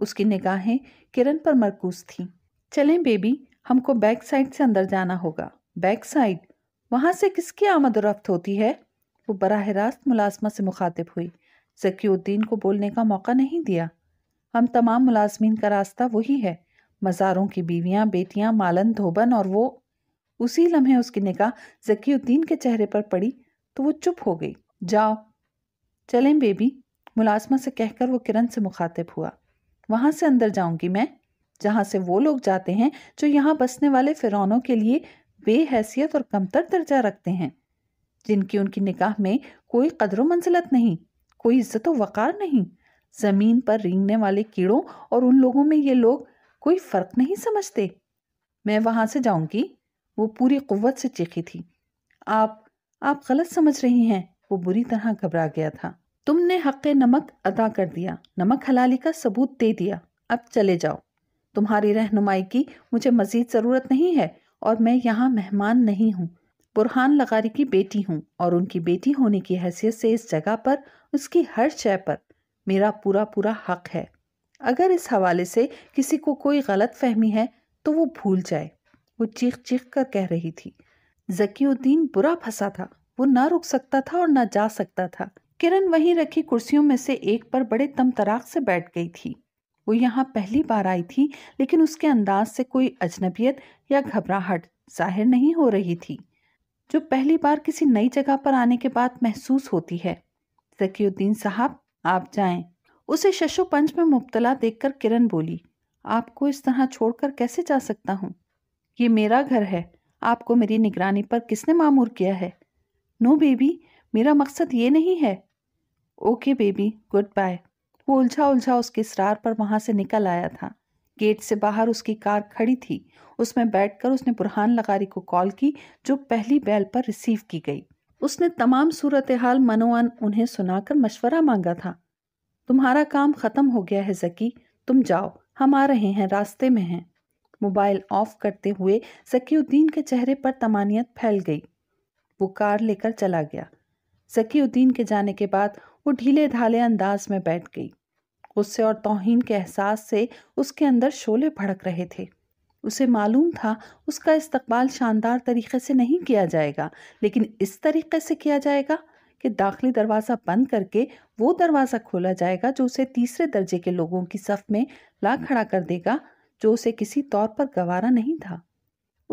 उसकी निगाहें किरण पर मरकूज थीं चलें बेबी हमको बैक साइड से अंदर जाना होगा बैक साइड वहाँ से किसकी आमद रफ्त होती है वो बरह रास्त मुलाजमा से मुखातिब हुई जकीउद्दीन को बोलने का मौका नहीं दिया हम तमाम मुलाजमीन का रास्ता वही है मज़ारों की बीवियाँ बेटियाँ मालन धोबन और वो उसी लम्हे उसकी निगाह जकीउद्दीन के चेहरे पर पड़ी तो वो चुप हो गई जाओ चलें बेबी मुलाजमा से कहकर वो किरण से मुखातिब हुआ वहाँ से अंदर जाऊंगी मैं जहाँ से वो लोग जाते हैं जो यहाँ बसने वाले फिरौनों के लिए बेहैसियत और कमतर दर्जा रखते हैं जिनकी उनकी निकाह में कोई कदर मंजिलत नहीं कोई इज्जत वक़ार नहीं ज़मीन पर रिंगने वाले कीड़ों और उन लोगों में ये लोग कोई फ़र्क नहीं समझते मैं वहां से जाऊंगी वो पूरी कुत से चीखी थी आप आप गलत समझ रही हैं वो बुरी तरह घबरा गया था तुमने हक़ नमक अदा कर दिया नमक हलाली का सबूत दे दिया अब चले जाओ तुम्हारी रहनुमाई की मुझे मज़ीद ज़रूरत नहीं है और मैं यहाँ मेहमान नहीं हूँ बुरहान लगारी की बेटी हूँ और उनकी बेटी होने की हैसियत से इस जगह पर उसकी हर शय पर मेरा पूरा पूरा हक है अगर इस हवाले से किसी को कोई गलत फहमी है तो वो भूल जाए वो चीख चीख कर कह रही थी जकीउद्दीन बुरा फंसा था वो ना रुक सकता था और ना जा सकता था किरण वहीं रखी कुर्सियों में से एक पर बड़े तमतराक से बैठ गई थी वो यहाँ पहली बार आई थी लेकिन उसके अंदाज से कोई अजनबियत या घबराहट जाहिर नहीं हो रही थी जो पहली बार किसी नई जगह पर आने के बाद महसूस होती है जकीउद्दीन साहब आप जाएं उसे शशुपंच में मुबतला देखकर किरण बोली आपको इस तरह छोड़कर कैसे जा सकता हूँ ये मेरा घर है आपको मेरी निगरानी पर किसने मामूर किया है नो बेबी मेरा मकसद ये नहीं है ओके बेबी गुड बाय वो उलझा उलझा उसके इसरार पर वहां से निकल आया था गेट से बाहर उसकी कार खड़ी थी उसमें बैठकर उसने बुरहान लगारी को कॉल की जो पहली बैल पर रिसीव की गई उसने तमाम सूरत हाल मनोअन उन्हें सुनाकर मशवरा मांगा था तुम्हारा काम ख़त्म हो गया है जकी तुम जाओ हम आ रहे हैं रास्ते में हैं मोबाइल ऑफ करते हुए जकीउद्दीन के चेहरे पर तमानियत फैल गई वो कार लेकर चला गया जकीउद्दीन के जाने के बाद वो ढीले ढाले अंदाज में बैठ गई गुस्से और तोहन के एहसास से उसके अंदर शोले भड़क रहे थे उसे मालूम था उसका इस्तकबाल शानदार तरीके से नहीं किया जाएगा लेकिन इस तरीके से किया जाएगा कि दाखिली दरवाज़ा बंद करके वो दरवाज़ा खोला जाएगा जो उसे तीसरे दर्जे के लोगों की सफ़ में ला हम्म। खड़ा कर देगा जो उसे किसी तौर पर गवारा नहीं था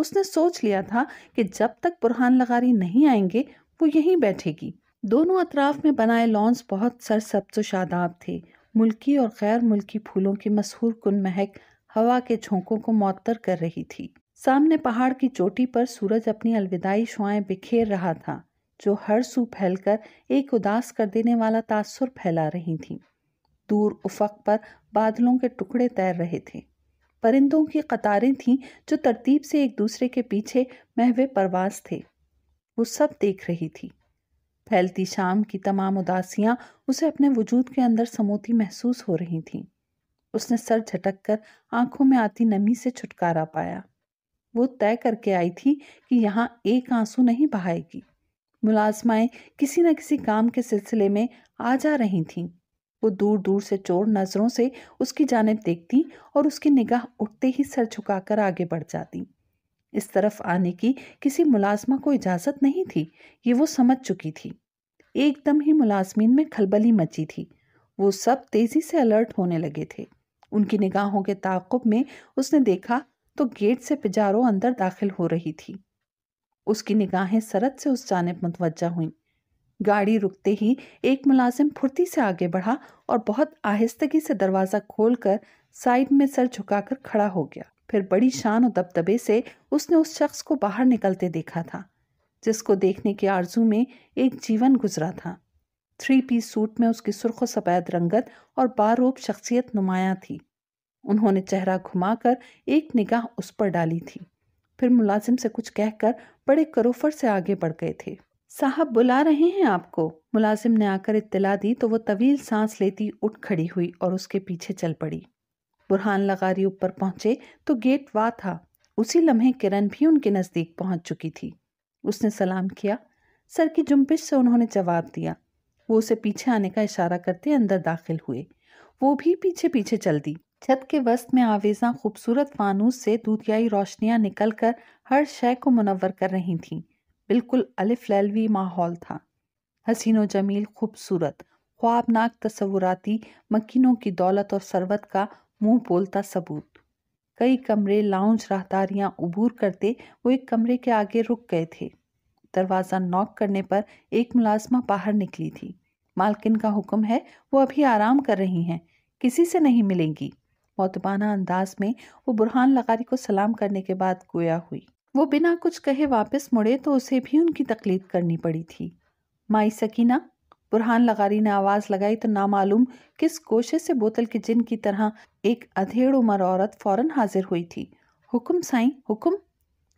उसने सोच लिया था कि जब तक बुरहान लगारी नहीं आएंगे वो यहीं बैठेगी दोनों अतराफ में बनाए लॉन्स बहुत सरसब्ज शादाब थे मुल्की और गैर मुल्की फूलों की मशहूर कन महक हवा के झोंकों को मौतर कर रही थी सामने पहाड़ की चोटी पर सूरज अपनी अलविदाई शुआएं बिखेर रहा था जो हर सू फैलकर एक उदास कर देने वाला तासुर फैला रही थी दूर उफक पर बादलों के टुकड़े तैर रहे थे परिंदों की कतारें थीं जो तरतीब से एक दूसरे के पीछे महवे परवास थे वो सब देख रही थी फैलती शाम की तमाम उदासियां उसे अपने वजूद के अंदर समोती महसूस हो रही थीं उसने सर झटक कर आंखों में आती नमी से छुटकारा पाया वो तय करके आई थी कि यहाँ एक आंसू नहीं बहाएगी मुलाजमाएं किसी न किसी काम के सिलसिले में आ जा रही थीं वो दूर दूर से चोर नज़रों से उसकी जानब देखती और उसकी निगाह उठते ही सर झुकाकर आगे बढ़ जाती इस तरफ आने की किसी मुलाजमा को इजाज़त नहीं थी ये वो समझ चुकी थी एकदम ही मुलाजमीन में खलबली मची थी वो सब तेज़ी से अलर्ट होने लगे थे उनकी निगाहों के ताकुब में उसने देखा तो गेट से पिजारो अंदर दाखिल हो रही थी उसकी निगाहें सरद से उस जानब मतवजा हुईं गाड़ी रुकते ही एक मुलाजिम फुर्ती से आगे बढ़ा और बहुत आहिस्तगी से दरवाज़ा खोलकर साइड में सर झुकाकर खड़ा हो गया फिर बड़ी शान और दबदबे से उसने उस शख्स को बाहर निकलते देखा था जिसको देखने के आरजू में एक जीवन गुजरा था थ्री पीस सूट में उसकी सुर्ख सफ़ेद रंगत और बारूब शख्सियत नुमायाँ थी उन्होंने चेहरा घुमाकर एक निगाह उस पर डाली थी फिर मुलाजिम से कुछ कहकर बड़े करोफर से आगे बढ़ गए थे साहब बुला रहे हैं आपको मुलाजिम ने आकर इत्तला दी तो वो तवील सांस लेती उठ खड़ी हुई और उसके पीछे चल पड़ी बुरहान लगारी ऊपर पहुंचे तो गेट वाह था उसी लम्हे किरण भी उनके नज़दीक पहुंच चुकी थी उसने सलाम किया सर की जुम्बिश से उन्होंने जवाब दिया वो उसे पीछे आने का इशारा करते अंदर दाखिल हुए वो भी पीछे पीछे चल दी छत के वस्त में आवेजा खूबसूरत फानूस से दूधियाई रोशनियां निकलकर हर शय को मुनवर कर रही थीं बिल्कुल अलिफ लैलवी माहौल था हसीनो जमील खूबसूरत ख्वाबनाक तस्वुराती मकीनों की दौलत और सरवत का मुंह बोलता सबूत कई कमरे लाउंज राहदारियां उबूर करते वो एक कमरे के आगे रुक गए थे दरवाज़ा नॉक करने पर एक मुलाजमा बाहर निकली थी मालकिन का हुक्म है वो अभी आराम कर रही हैं किसी से नहीं मिलेंगी मोतबाना अंदाज में वो बुरहान लगारी को सलाम करने के बाद गोया हुई वो बिना कुछ कहे वापस मुड़े तो उसे भी उनकी तकलीफ करनी पड़ी थी माई सकीना बुरहान लगारी ने आवाज़ लगाई तो नामालूम किस कोशे से बोतल के जिन की तरह एक अधेड़ उमर औरत फौरन हाजिर हुई थी हुक्म साई हुक्म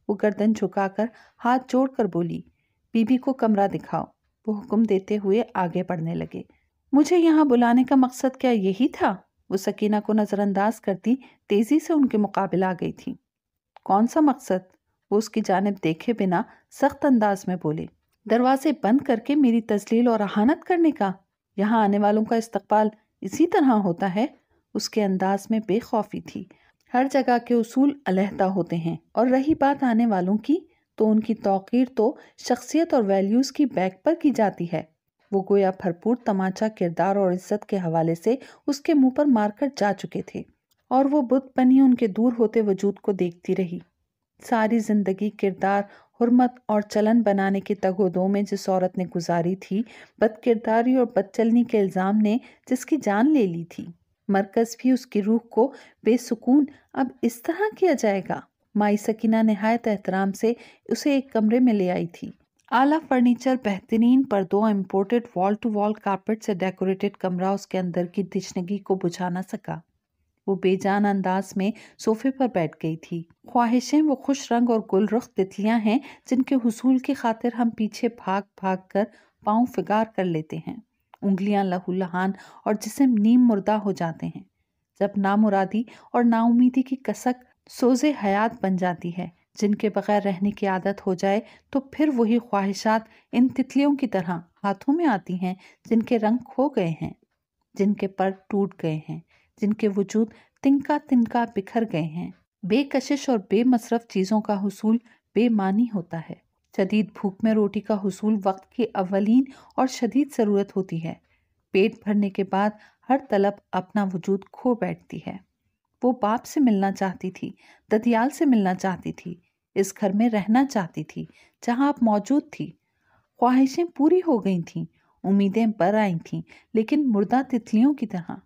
वो गर्दन झुकाकर हाथ जोड़कर बोली बीबी को कमरा दिखाओ वो हुक्म देते हुए आगे बढ़ने लगे मुझे यहाँ बुलाने का मकसद क्या यही था वो सकीना को नज़रअंदाज करती तेज़ी से उनके मुकाबले आ गई थी कौन सा मकसद वो उसकी जानब देखे बिना सख्त अंदाज में बोले दरवाजे बंद करके मेरी तजलील और अहानत करने का यहाँ आने वालों का इस्तकबाल इसी तरह होता है उसके अंदाज में बेखौफी थी हर जगह के उसूल अलहदा होते हैं और रही बात आने वालों की तो उनकी तोकीर तो शख्सियत और वैल्यूज़ की बैक पर की जाती है वो गोया भरपूर तमाचा किरदार और इज्जत के हवाले से उसके मुंह पर मारकर जा चुके थे और वो बुद्ध बनी उनके दूर होते वजूद को देखती रही सारी जिंदगी किरदार हरमत और चलन बनाने के तगोदों में जिस औरत ने गुजारी थी बद किरदारी और बदचलनी के इल्ज़ाम ने जिसकी जान ले ली थी मरकज़ भी उसकी रूह को बेसकून अब इस तरह किया जाएगा माई सकीना नहायत एहतराम से उसे एक कमरे में ले आई थी आला फर्नीचर बेहतरीन पर्दों imported wall to wall carpet से डेकोरेटेड कमरा उसके अंदर की दिशनगी को बुझा ना सका वो बेजान अंदाज में सोफे पर बैठ गई थी ख्वाहिशें वो खुश रंग और गुलरुख तितलियां हैं जिनके हसूल की खातिर हम पीछे भाग भाग कर पाँव फिगार कर लेते हैं उंगलियां लहूलहान और जिसम नीम मुर्दा हो जाते हैं जब नामुरादी और नाउमीदी की कसक सोज़े हयात बन जाती है जिनके बगैर रहने की आदत हो जाए तो फिर वही ख्वाहिशात इन तितलियों की तरह हाथों में आती हैं जिनके रंग खो गए हैं जिनके पर टूट गए हैं जिनके वजूद तिनका तिनका बिखर गए हैं बेकशिश और बेमसरफ चीज़ों का हसूल बेमानी होता है शदीद भूख में रोटी का हसूल वक्त की अवलिन और शदीद ज़रूरत होती है पेट भरने के बाद हर तलब अपना वजूद खो बैठती है वो बाप से मिलना चाहती थी दतियाल से मिलना चाहती थी इस घर में रहना चाहती थी जहाँ आप मौजूद थी ख्वाहिशें पूरी हो गई थीं उम्मीदें बर आई थीं लेकिन मुर्दा तितलियों की तरह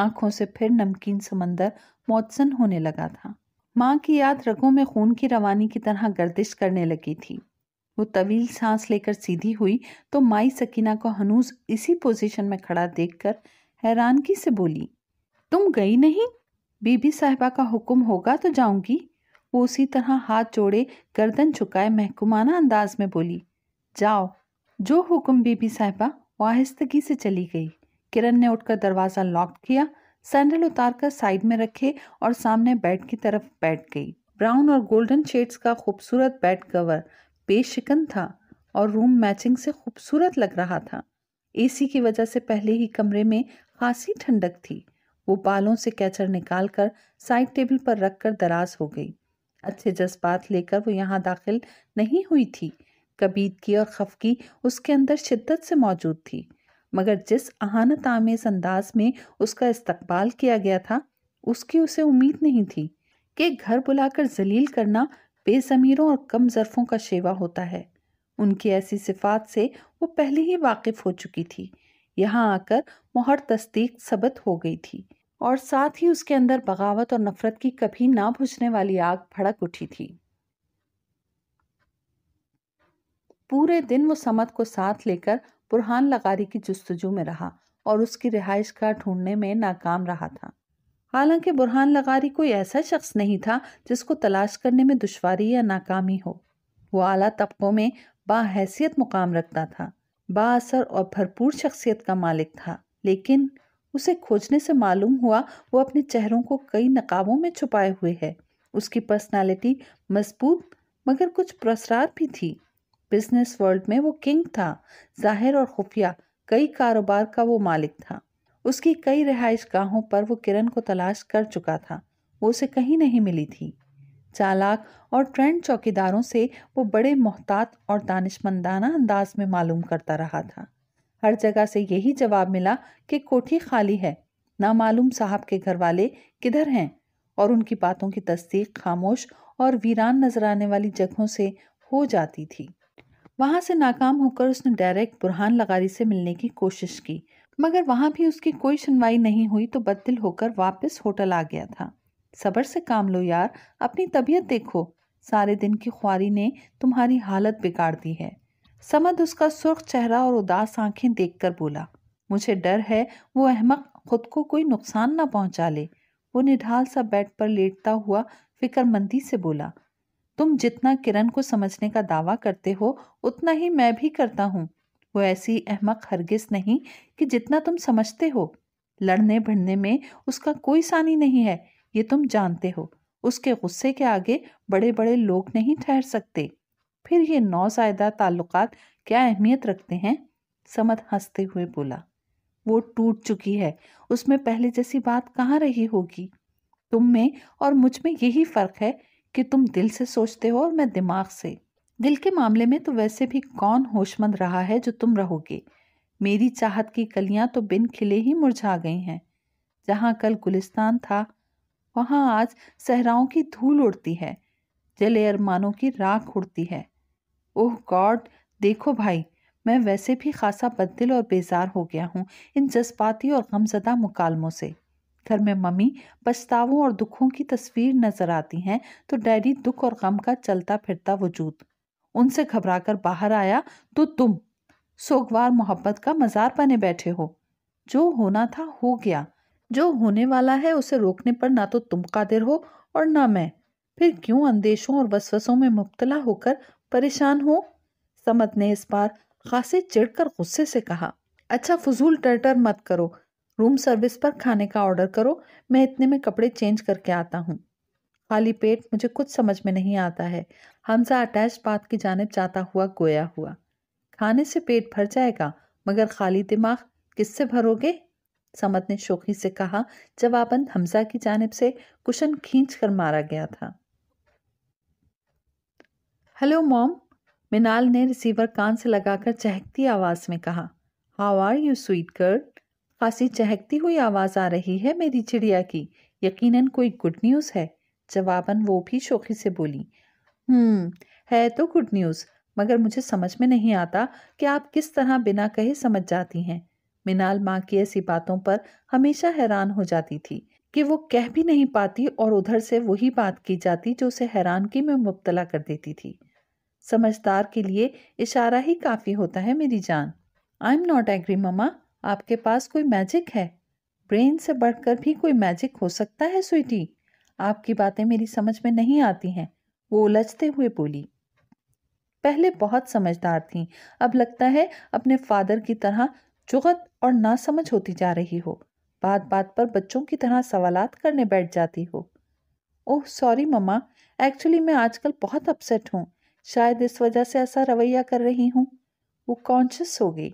आंखों से फिर नमकीन समंदर मौतसन होने लगा था माँ की याद रगों में खून की रवानी की तरह गर्दिश करने लगी थी वो तवील सांस लेकर सीधी हुई तो माई सकीना को हनूज इसी पोजीशन में खड़ा देखकर हैरानगी से बोली तुम गई नहीं बीबी साहिबा का हुक्म होगा तो जाऊंगी वो उसी तरह हाथ जोड़े गर्दन झुकाए महकुमाना अंदाज में बोली जाओ जो हुक्म बीबी साहिबा वो आहिस्तगी से चली गई किरण ने उठकर दरवाज़ा लॉक किया सैंडल उतारकर साइड में रखे और सामने बेड की तरफ बैठ गई ब्राउन और गोल्डन शेड्स का खूबसूरत बेड कवर बेशिकन था और रूम मैचिंग से खूबसूरत लग रहा था एसी की वजह से पहले ही कमरे में खासी ठंडक थी वो बालों से कैचर निकाल कर साइड टेबल पर रख कर दराज हो गई अच्छे जज्बात लेकर वो यहाँ दाखिल नहीं हुई थी कबीत की और खफकी उसके अंदर शिद्दत से मौजूद थी मगर जिस अहानत आमेज अंदाज में उसका इस्तकबाल किया गया था उसकी उसे उम्मीद नहीं थी कि घर बुलाकर जलील करना बेज़मीरों और कम ज़रफ़ों का शेवा होता है उनकी ऐसी सिफात से वो पहले ही वाकिफ़ हो चुकी थी यहाँ आकर मोहर तस्दीक सबत हो गई थी और साथ ही उसके अंदर बगावत और नफरत की कभी ना बुझने वाली आग भड़क उठी थी पूरे दिन वो समत को साथ लेकर बुरहान लगारी की जस्तजू में रहा और उसकी रिहाइश का ढूंढने में नाकाम रहा था हालांकि बुरहान लगारी कोई ऐसा शख्स नहीं था जिसको तलाश करने में दुश्वारी या नाकामी हो वो आला तबकों में बाहैसियत मुकाम रखता था बासर और भरपूर शख्सियत का मालिक था लेकिन उसे खोजने से मालूम हुआ वो अपने चेहरों को कई नकाबों में छुपाए हुए है उसकी पर्सनालिटी मजबूत मगर कुछ प्रसरार भी थी बिजनेस वर्ल्ड में वो किंग था जाहिर और खुफिया कई कारोबार का वो मालिक था उसकी कई रिहाइश गाहों पर वो किरण को तलाश कर चुका था वो उसे कहीं नहीं मिली थी चालाक और ट्रेंड चौकीदारों से वो बड़े मोहतात और दानिशमंदाना अंदाज में मालूम करता रहा था हर जगह से यही जवाब मिला कि कोठी खाली है नामालूम साहब के घर वाले किधर हैं और उनकी बातों की तस्दीक खामोश और वीरान नजर आने वाली जगहों से हो जाती थी वहाँ से नाकाम होकर उसने डायरेक्ट बुरहान लगारी से मिलने की कोशिश की मगर वहाँ भी उसकी कोई सुनवाई नहीं हुई तो बदतिल होकर वापस होटल आ गया था सबर से काम लो यार अपनी तबीयत देखो सारे दिन की ख्वारी ने तुम्हारी हालत बिगाड़ दी है समद उसका सुर्ख चेहरा और उदास आंखें देखकर बोला मुझे डर है वो अहमक खुद को कोई नुकसान ना पहुंचा ले वो निढाल सा बेड पर लेटता हुआ फिक्रमंदी से बोला तुम जितना किरण को समझने का दावा करते हो उतना ही मैं भी करता हूँ वो ऐसी अहमक हरगिज नहीं कि जितना तुम समझते हो लड़ने भिड़ने में उसका कोई सानी नहीं है ये तुम जानते हो उसके गुस्से के आगे बड़े बड़े लोग नहीं ठहर सकते फिर ये नौजायदा ताल्लुकात क्या अहमियत रखते हैं समद हंसते हुए बोला वो टूट चुकी है उसमें पहले जैसी बात कहाँ रही होगी तुम में और मुझ में यही फ़र्क है कि तुम दिल से सोचते हो और मैं दिमाग से दिल के मामले में तो वैसे भी कौन होशमंद रहा है जो तुम रहोगे मेरी चाहत की कलियां तो बिन खिले ही मुरझा गई हैं जहाँ कल गुलिस्तान था वहाँ आज सहराओं की धूल उड़ती है जले अरमानों की राख उड़ती है ओह गॉड देखो भाई मैं वैसे भी खासा बददिल और बेजार हो गया हूँ इन जज्बाती और गमजदा मुकालमों से घर में मम्मी पछतावों और दुखों की तस्वीर नज़र आती हैं तो डैडी दुख और गम का चलता फिरता वजूद उनसे घबराकर बाहर आया तो तुम सोगवार मोहब्बत का मज़ार बने बैठे हो जो होना था हो गया जो होने वाला है उसे रोकने पर ना तो तुम कादिर हो और ना मैं फिर क्यों अंदेशों और वसवसों में मुबतला होकर परेशान हो समत ने इस बार खासे चिढ़कर गुस्से से कहा अच्छा फजूल टर्टर मत करो रूम सर्विस पर खाने का ऑर्डर करो मैं इतने में कपड़े चेंज करके आता हूँ खाली पेट मुझे कुछ समझ में नहीं आता है हमसा अटैच बात की जानब जाता हुआ गोया हुआ खाने से पेट भर जाएगा मगर खाली दिमाग किससे भरोगे समद ने शोखी से कहा जवाबन हमजा की जानब से कुशन खींच कर मारा गया था हेलो मॉम मिनाल ने रिसीवर कान से लगाकर चहकती आवाज़ में कहा how are you sweet girl खासी चहकती हुई आवाज़ आ रही है मेरी चिड़िया की यकीनन कोई गुड न्यूज़ है जवाबन वो भी शोखी से बोली हम्म है तो गुड न्यूज़ मगर मुझे समझ में नहीं आता कि आप किस तरह बिना कहे समझ जाती हैं मिनाल माँ की ऐसी बातों पर हमेशा हैरान हो जाती थी कि वो कह भी नहीं पाती और उधर से वही बात की जाती जो उसे हैरानगी में मुबतला कर देती थी समझदार के लिए इशारा ही काफ़ी होता है मेरी जान I am not agree mama आपके पास कोई मैजिक है ब्रेन से बढ़कर भी कोई मैजिक हो सकता है स्वीटी आपकी बातें मेरी समझ में नहीं आती हैं वो उलझते हुए बोली पहले बहुत समझदार थी अब लगता है अपने फादर की तरह जुगत और नासमझ होती जा रही हो बात बात पर बच्चों की तरह सवालात करने बैठ जाती हो ओह सॉरी मम्मा एक्चुअली मैं आजकल बहुत अपसेट हूँ शायद इस वजह से ऐसा रवैया कर रही हूँ वो कॉन्शियस हो गई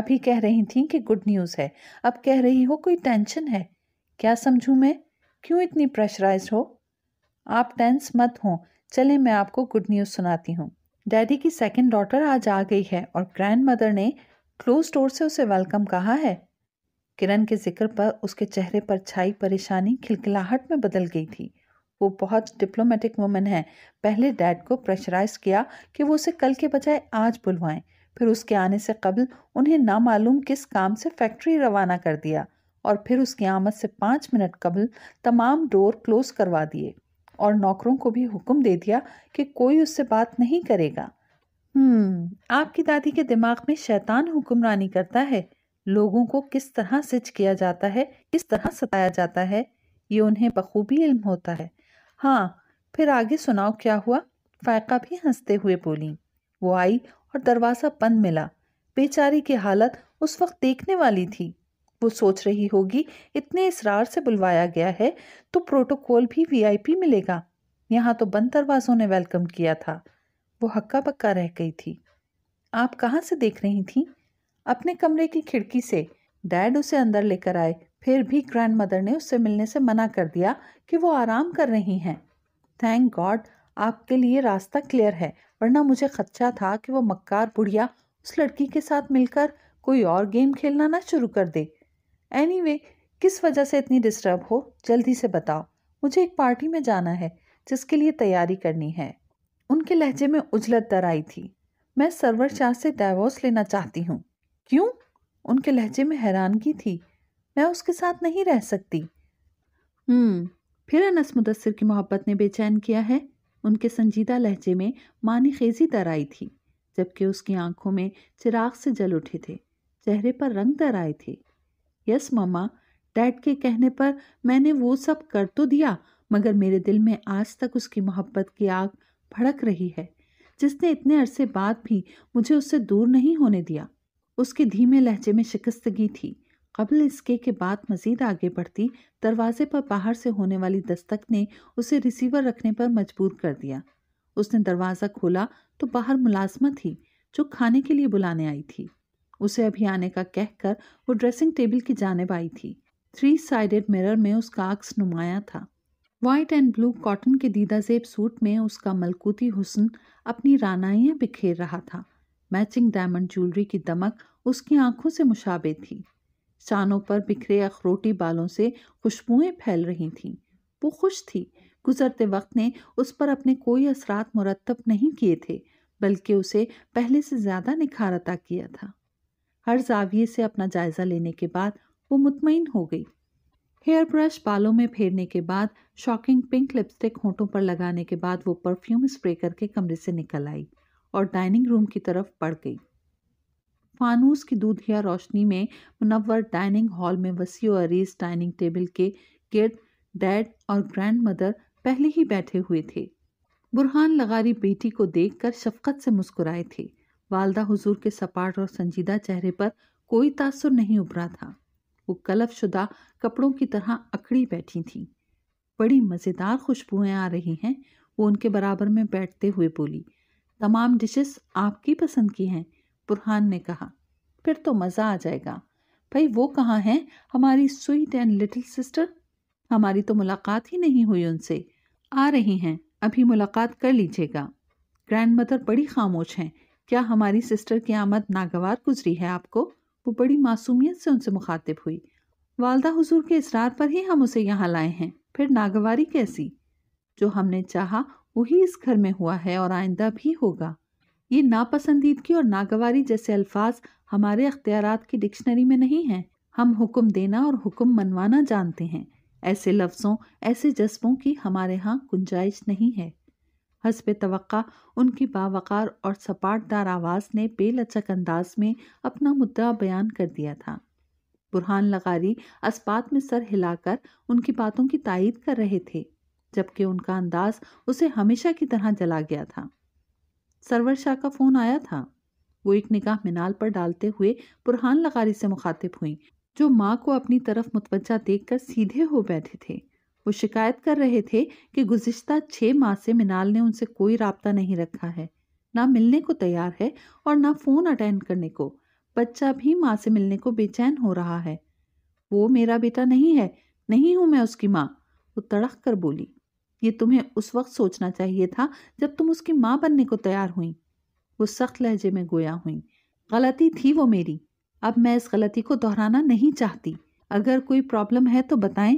अभी कह रही थी कि गुड न्यूज़ है अब कह रही हो कोई टेंशन है क्या समझू मैं क्यों इतनी प्रेशराइज हो आप टेंस मत हो चले मैं आपको गुड न्यूज़ सुनाती हूँ डैडी की सेकेंड डॉटर आज आ गई है और ग्रैंड मदर ने क्लोज डोर से उसे वेलकम कहा है किरण के जिक्र पर उसके चेहरे पर छाई परेशानी खिलखिलाहट में बदल गई थी वो बहुत डिप्लोमेटिक वुमन है पहले डैड को प्रेशराइज किया कि वो उसे कल के बजाय आज बुलवाएं फिर उसके आने से कबल उन्हें नामालूम किस काम से फैक्ट्री रवाना कर दिया और फिर उसकी आमद से पाँच मिनट कबल तमाम डोर क्लोज करवा दिए और नौकरों को भी हुक्म दे दिया कि कोई उससे बात नहीं करेगा हम्म आपकी दादी के दिमाग में शैतान हुक्मरानी करता है लोगों को किस तरह सिच किया जाता है किस तरह सताया जाता है ये उन्हें बखूबी इल्म होता है हाँ फिर आगे सुनाओ क्या हुआ फायका भी हंसते हुए बोली वो आई और दरवाज़ा बंद मिला बेचारी की हालत उस वक्त देखने वाली थी वो सोच रही होगी इतने इसरार से बुलवाया गया है तो प्रोटोकॉल भी वीआईपी मिलेगा यहाँ तो बंद दरवाज़ों ने वेलकम किया था वो हक्का पक्का रह गई थी आप कहाँ से देख रही थी अपने कमरे की खिड़की से डैड उसे अंदर लेकर आए फिर भी ग्रैंड मदर ने उससे मिलने से मना कर दिया कि वो आराम कर रही हैं थैंक गॉड आपके लिए रास्ता क्लियर है वरना मुझे खदशा था कि वो मक्कार बुढ़िया उस लड़की के साथ मिलकर कोई और गेम खेलना ना शुरू कर दे एनी anyway, किस वजह से इतनी डिस्टर्ब हो जल्दी से बताओ मुझे एक पार्टी में जाना है जिसके लिए तैयारी करनी है उनके लहजे में उजलत दर आई थी मैं सरवर शाह से डाइवोर्स लेना चाहती हूँ क्यों उनके लहजे में हैरानगी थी मैं उसके साथ नहीं रह सकती हम्म फिर अनस मुदसर की मोहब्बत ने बेचैन किया है उनके संजीदा लहजे में मानी खेजी दर आई थी जबकि उसकी आंखों में चिराग से जल उठे थे चेहरे पर रंग दर आए थे यस मामा डैड के कहने पर मैंने वो सब कर तो दिया मगर मेरे दिल में आज तक उसकी मोहब्बत की आग भड़क रही है जिसने इतने अरसे बाद भी मुझे उससे दूर नहीं होने दिया उसके धीमे लहजे में शिकस्तगी थी कबल इसके के बाद मजीद आगे बढ़ती दरवाजे पर बाहर से होने वाली दस्तक ने उसे रिसीवर रखने पर मजबूर कर दिया उसने दरवाज़ा खोला तो बाहर मुलाजमत थी जो खाने के लिए बुलाने आई थी उसे अभी आने का कहकर वो ड्रेसिंग टेबल की जानब आई थी थ्री साइडेड मिरर में उसका अक्स नुमाया था वाइट एंड ब्लू कॉटन के दीदा जेब सूट में उसका मलकूती हुसन अपनी रानाइयाँ बिखेर रहा था मैचिंग डायमंड ज्वेलरी की दमक उसकी आंखों से मुशाबे थी चानों पर बिखरे अखरोटी बालों से खुशबुएं फैल रही थीं वो खुश थी गुजरते वक्त ने उस पर अपने कोई असरात मुरतब नहीं किए थे बल्कि उसे पहले से ज़्यादा निखार किया था हर जाविये से अपना जायज़ा लेने के बाद वो मुतमिन हो गई हेयर ब्रश बालों में फेरने के बाद शॉकिंग पिंक लिपस्टिक होंठों पर लगाने के बाद वो परफ्यूम स्प्रे करके कमरे से निकल आई और डाइनिंग रूम की तरफ बढ़ गई फानूस की दूधिया रोशनी में मुनवर डाइनिंग हॉल में वसी और अरीज डाइनिंग टेबल के गिर्द डैड और ग्रैंड मदर पहले ही बैठे हुए थे बुरहान लगारी बेटी को देखकर शफकत से मुस्कुराए थे वालदा हुजूर के सपाट और संजीदा चेहरे पर कोई तासुर नहीं उभरा था वो कलफशुदा कपड़ों की तरह अकड़ी बैठी थी बड़ी मज़ेदार खुशबुएं आ रही हैं वो उनके बराबर में बैठते हुए बोली तमाम डिशेस आपकी पसंद की हैं बुरहान ने कहा फिर तो मज़ा आ जाएगा भाई वो कहाँ हैं हमारी स्वीट एंड लिटिल सिस्टर हमारी तो मुलाकात ही नहीं हुई उनसे आ रही हैं अभी मुलाकात कर लीजिएगा ग्रैंड मदर बड़ी खामोश हैं क्या हमारी सिस्टर की आमद नागवार गुजरी है आपको वो बड़ी मासूमियत से उनसे मुखातिब हुई वालदा हुजूर के इसरार पर ही हम उसे यहाँ लाए हैं फिर नागवारी कैसी जो हमने चाहा वही इस घर में हुआ है और आइंदा भी होगा ये नापसंदीदगी और नागवारी जैसे अल्फाज हमारे अख्तियार की डिक्शनरी में नहीं हैं हम हुक्म देना और हुक्म मनवाना जानते हैं ऐसे लफ्ज़ों ऐसे जज्बों की हमारे यहाँ गुंजाइश नहीं है हसब तो उनकी बावकार और सपाटदार आवाज़ ने बेलचक अंदाज में अपना मुद्दा बयान कर दिया था बुरहान लगारी अस्पात में सर हिलाकर उनकी बातों की तायद कर रहे थे जबकि उनका अंदाज उसे हमेशा की तरह जला गया था सरवर शाह का फ़ोन आया था वो एक निगाह मिनाल पर डालते हुए बुरहान लगारी से मुखातिब हुई जो माँ को अपनी तरफ मुतवजा देखकर सीधे हो बैठे थे वो शिकायत कर रहे थे कि गुज्तर छः माह से मिनाल ने उनसे कोई रबता नहीं रखा है ना मिलने को तैयार है और ना फ़ोन अटेंड करने को बच्चा भी माँ से मिलने को बेचैन हो रहा है वो मेरा बेटा नहीं है नहीं हूँ मैं उसकी माँ वो तड़क कर बोली ये तुम्हें उस वक्त सोचना चाहिए था जब तुम उसकी माँ बनने को तैयार हुई वो सख्त लहजे में गोया हुई गलती थी वो मेरी अब मैं इस गलती को दोहराना नहीं चाहती अगर कोई प्रॉब्लम है तो बताएं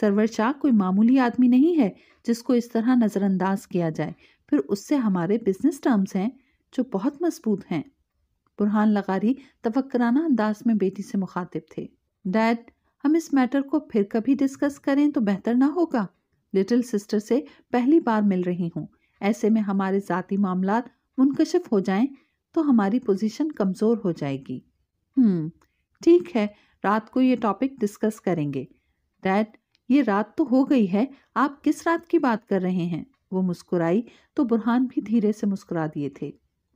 सरवर शाह कोई मामूली आदमी नहीं है जिसको इस तरह नज़रअंदाज किया जाए फिर उससे हमारे बिजनेस टर्म्स हैं जो बहुत मजबूत हैं बुरहान लगारी तवक्राना अंदाज में बेटी से मुखातिब थे डैड हम इस मैटर को फिर कभी डिस्कस करें तो बेहतर ना होगा लिटिल सिस्टर से पहली बार मिल रही हूँ ऐसे में हमारे ज़ाती मामला मुनकशफ हो जाएं तो हमारी पोजीशन कमज़ोर हो जाएगी हम्म, ठीक है रात को ये टॉपिक डिस्कस करेंगे डैड ये रात तो हो गई है आप किस रात की बात कर रहे हैं वो मुस्कुराई तो बुरहान भी धीरे से मुस्कुरा दिए थे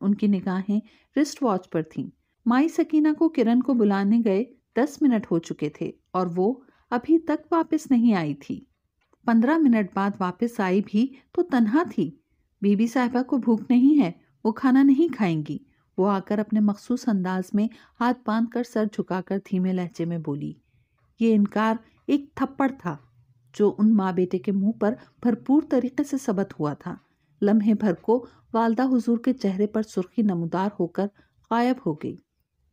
उनकी निगाहें रिस्ट वॉच पर थीं माई सकीना को किरण को बुलाने गए दस मिनट हो चुके थे और वो अभी तक वापस नहीं आई थी पंद्रह मिनट बाद वापस आई भी तो तनहा थी बीबी साहिबा को भूख नहीं है वो खाना नहीं खाएंगी वो आकर अपने मखसूस अंदाज में हाथ बांध कर सर झुकाकर धीमे लहजे में बोली ये इनकार एक थप्पड़ था जो उन माँ बेटे के मुंह पर भरपूर तरीके से सबत हुआ था लम्हे भर को वालदा हुजूर के चेहरे पर सुर्खी नमदार होकर गायब हो गई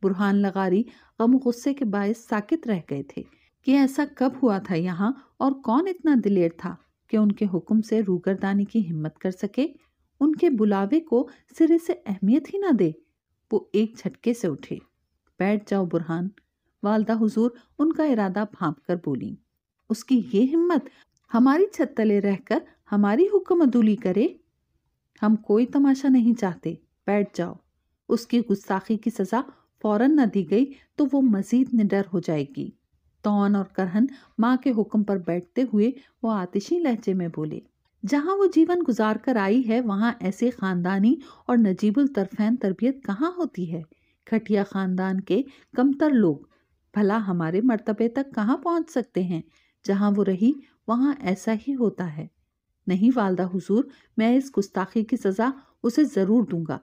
बुरहान लगारी गम गुस्से के बायस साकित रह गए थे कि ऐसा कब हुआ था यहाँ और कौन इतना दिलेर था कि उनके हुक्म से रूगरदानी की हिम्मत कर सके उनके बुलावे को सिरे से अहमियत ही ना दे वो एक झटके से उठे बैठ जाओ बुरहान वालदा हुजूर उनका इरादा भाप कर बोली उसकी ये हिम्मत हमारी छत तले रहकर हमारी हुक्म अदूली करे हम कोई तमाशा नहीं चाहते बैठ जाओ उसकी गुस्ताखी की सज़ा फौरन न दी गई तो वो मज़ीद निडर हो जाएगी तौन और करहन माँ के हुक्म पर बैठते हुए वो आतिशी लहजे में बोले जहाँ वो जीवन गुजार कर आई है वहाँ ऐसे ख़ानदानी और नजीबुल तरफैन तरबियत कहाँ होती है घटिया ख़ानदान के कमतर लोग भला हमारे मर्तबे तक कहाँ पहुँच सकते हैं जहाँ वो रही वहाँ ऐसा ही होता है नहीं वालदा हुजूर मैं इस गुस्ताखी की सज़ा उसे ज़रूर दूंगा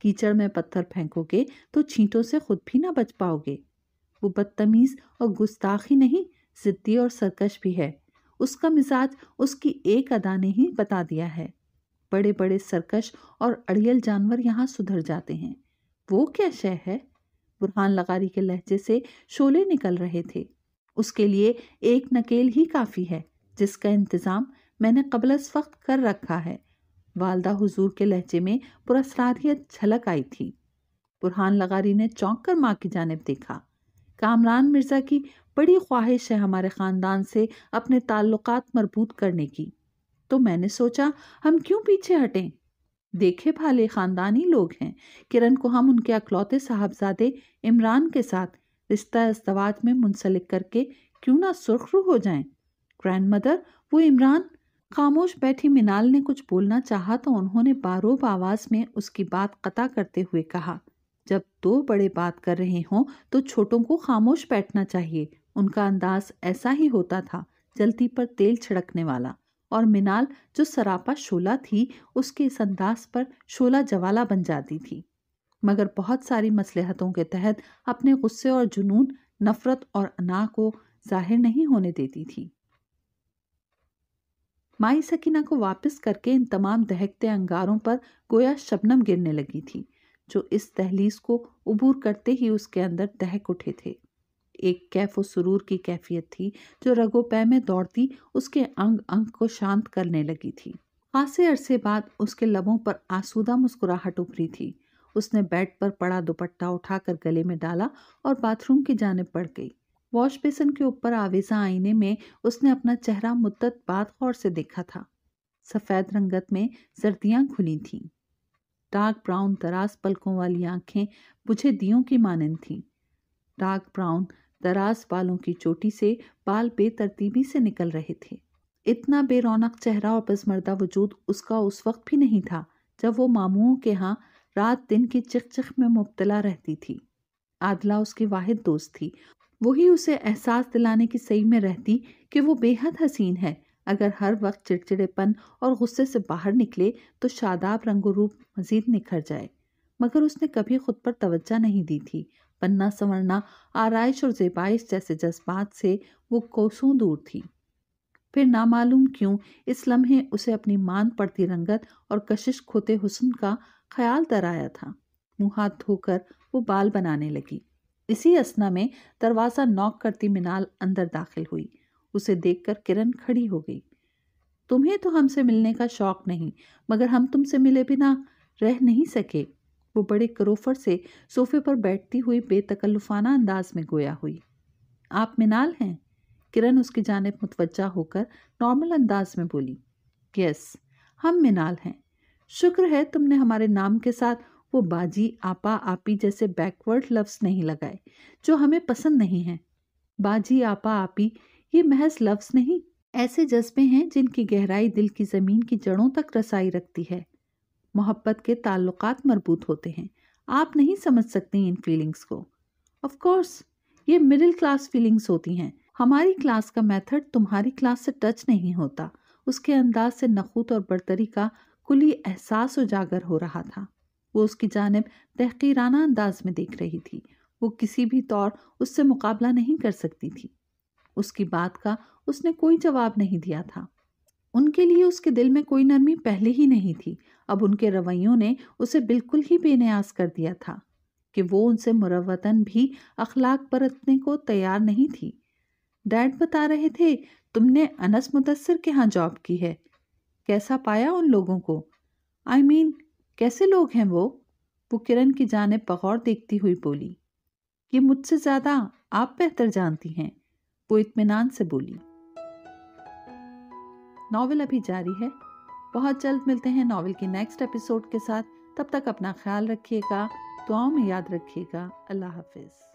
कीचड़ में पत्थर फेंकोगे तो छींटों से खुद भी ना बच पाओगे वो बदतमीज़ और गुस्ताखी नहीं ज़िद्दी और सरकश भी है उसका मिजाज उसकी एक अदा ने ही बता दिया है बड़े बड़े सरकश और अड़ियल जानवर यहाँ सुधर जाते हैं वो क्या शय है बुरहान लगारी के लहजे से शोले निकल रहे थे उसके लिए एक नकेल ही काफ़ी है जिसका इंतज़ाम मैंने कबल वक्त कर रखा है वालदा हुजूर के लहजे में पुरस्रारियत झलक आई थी बुरहान लगारी ने चौंक कर माँ की जानब देखा कामरान मिर्ज़ा की बड़ी ख्वाहिश है हमारे ख़ानदान से अपने ताल्लुक मरबूत करने की तो मैंने सोचा हम क्यों पीछे हटें देखे भाले ख़ानदानी लोग हैं किरण को हम उनके अकलौते साहबजादे इमरान के साथ रिश्ता अस्तवाज में मुंसलिक करके क्यों ना सुरखरू हो जाएं ग्रैंड मदर वो इमरान खामोश बैठी मिनाल ने कुछ बोलना चाहा तो उन्होंने बारोब आवाज़ में उसकी बात कता करते हुए कहा जब दो बड़े बात कर रहे हों तो छोटों को खामोश बैठना चाहिए उनका अंदाज ऐसा ही होता था जल्दी पर तेल छिड़कने वाला और मिनाल जो सरापा शोला थी उसके इस अंदाज पर शोला जवाला बन जाती थी मगर बहुत सारी मसलहतों के तहत अपने गुस्से और जुनून नफरत और अना को जाहिर नहीं होने देती थी माई सकीना को वापस करके इन तमाम दहकते अंगारों पर गोया शबनम गिरने लगी थी जो इस दहलीज को उबूर करते ही उसके अंदर दहक उठे थे एक कैफ सुरूर की कैफियत थी जो रगोपै में दौड़ती उसके अंग अंग को शांत करने लगी थी खासे अरसे बाद उसके लबों पर आसूदा मुस्कुराहट उभरी थी उसने बेड पर पड़ा दुपट्टा उठाकर गले में डाला और बाथरूम की जानब पड़ गई वॉश बेसन के ऊपर आवेजा आईने में उसने अपना चेहरा मुद्दत बाद गौर से देखा था सफ़ेद रंगत में सर्दियां खुली थीं डार्क ब्राउन दराज पलकों वाली आंखें बुझे दियों की मानन थीं डार्क ब्राउन दराज बालों की चोटी से बाल बेतरतीबी से निकल रहे थे इतना बेरौनक चेहरा और पसमर्दा वजूद उसका उस वक्त भी नहीं था जब वो मामुओं के यहाँ रात दिन की चिख में मुबतला रहती थी आदला उसकी वाहिद दोस्त थी वही उसे एहसास दिलाने की सही में रहती कि वो बेहद हसीन है अगर हर वक्त चिड़चिड़ेपन और गुस्से से बाहर निकले तो शादाब रंगो रूप मजीद निखर जाए मगर उसने कभी खुद पर तवज्जा नहीं दी थी पन्ना संवरना आरइश और जेबाइश जैसे जज्बात से वो कोसों दूर थी फिर नामालूम क्यों इस लम्हे उसे अपनी मान पड़ती रंगत और कशिश खोते हुसन का ख्याल आया था मुँह हाथ धोकर वो बाल बनाने लगी इसी असना में दरवाज़ा नॉक करती मिनाल अंदर दाखिल हुई उसे देखकर किरण खड़ी हो गई तुम्हें तो हमसे मिलने का शौक नहीं मगर हम तुमसे मिले बिना रह नहीं सके वो बड़े करोफर से सोफे पर बैठती हुई बेतकल्लुफाना अंदाज में गोया हुई आप मिनाल हैं किरण उसकी जानब मुतवजा होकर नॉर्मल अंदाज में बोली यस हम मिनाल हैं शुक्र है तुमने हमारे नाम के साथ वो बाजी आपा आपी जैसे बैकवर्ड लफ्ज़ नहीं लगाए जो हमें पसंद नहीं हैं बाजी आपा आपी ये महज लफ्ज़ नहीं ऐसे जज्बे हैं जिनकी गहराई दिल की ज़मीन की जड़ों तक रसाई रखती है मोहब्बत के ताल्लुक मरबूत होते हैं आप नहीं समझ सकते इन फीलिंग्स को ऑफ कोर्स ये मिडिल क्लास फीलिंग्स होती हैं हमारी क्लास का मेथड तुम्हारी क्लास से टच नहीं होता उसके अंदाज से नखूत और बर्तरी का कुली एहसास उजागर हो रहा था वो उसकी जानब तहकीराना अंदाज में देख रही थी वो किसी भी तौर उससे मुकाबला नहीं कर सकती थी उसकी बात का उसने कोई जवाब नहीं दिया था उनके लिए उसके दिल में कोई नरमी पहले ही नहीं थी अब उनके रवैयों ने उसे बिल्कुल ही बेनियाज कर दिया था कि वो उनसे मुरवतन भी अखलाक परतने को तैयार नहीं थी डैड बता रहे थे तुमने अनस मुदसर के यहाँ जॉब की है कैसा पाया उन लोगों को आई I मीन mean, कैसे लोग हैं वो वो किरण की जाने बगौर देखती हुई बोली ये मुझसे ज़्यादा आप बेहतर जानती हैं वो इतमान से बोली नॉवल अभी जारी है बहुत जल्द मिलते हैं नॉवेल के नेक्स्ट एपिसोड के साथ तब तक अपना ख्याल रखिएगा दुआओं में याद रखिएगा अल्लाह हाफिज़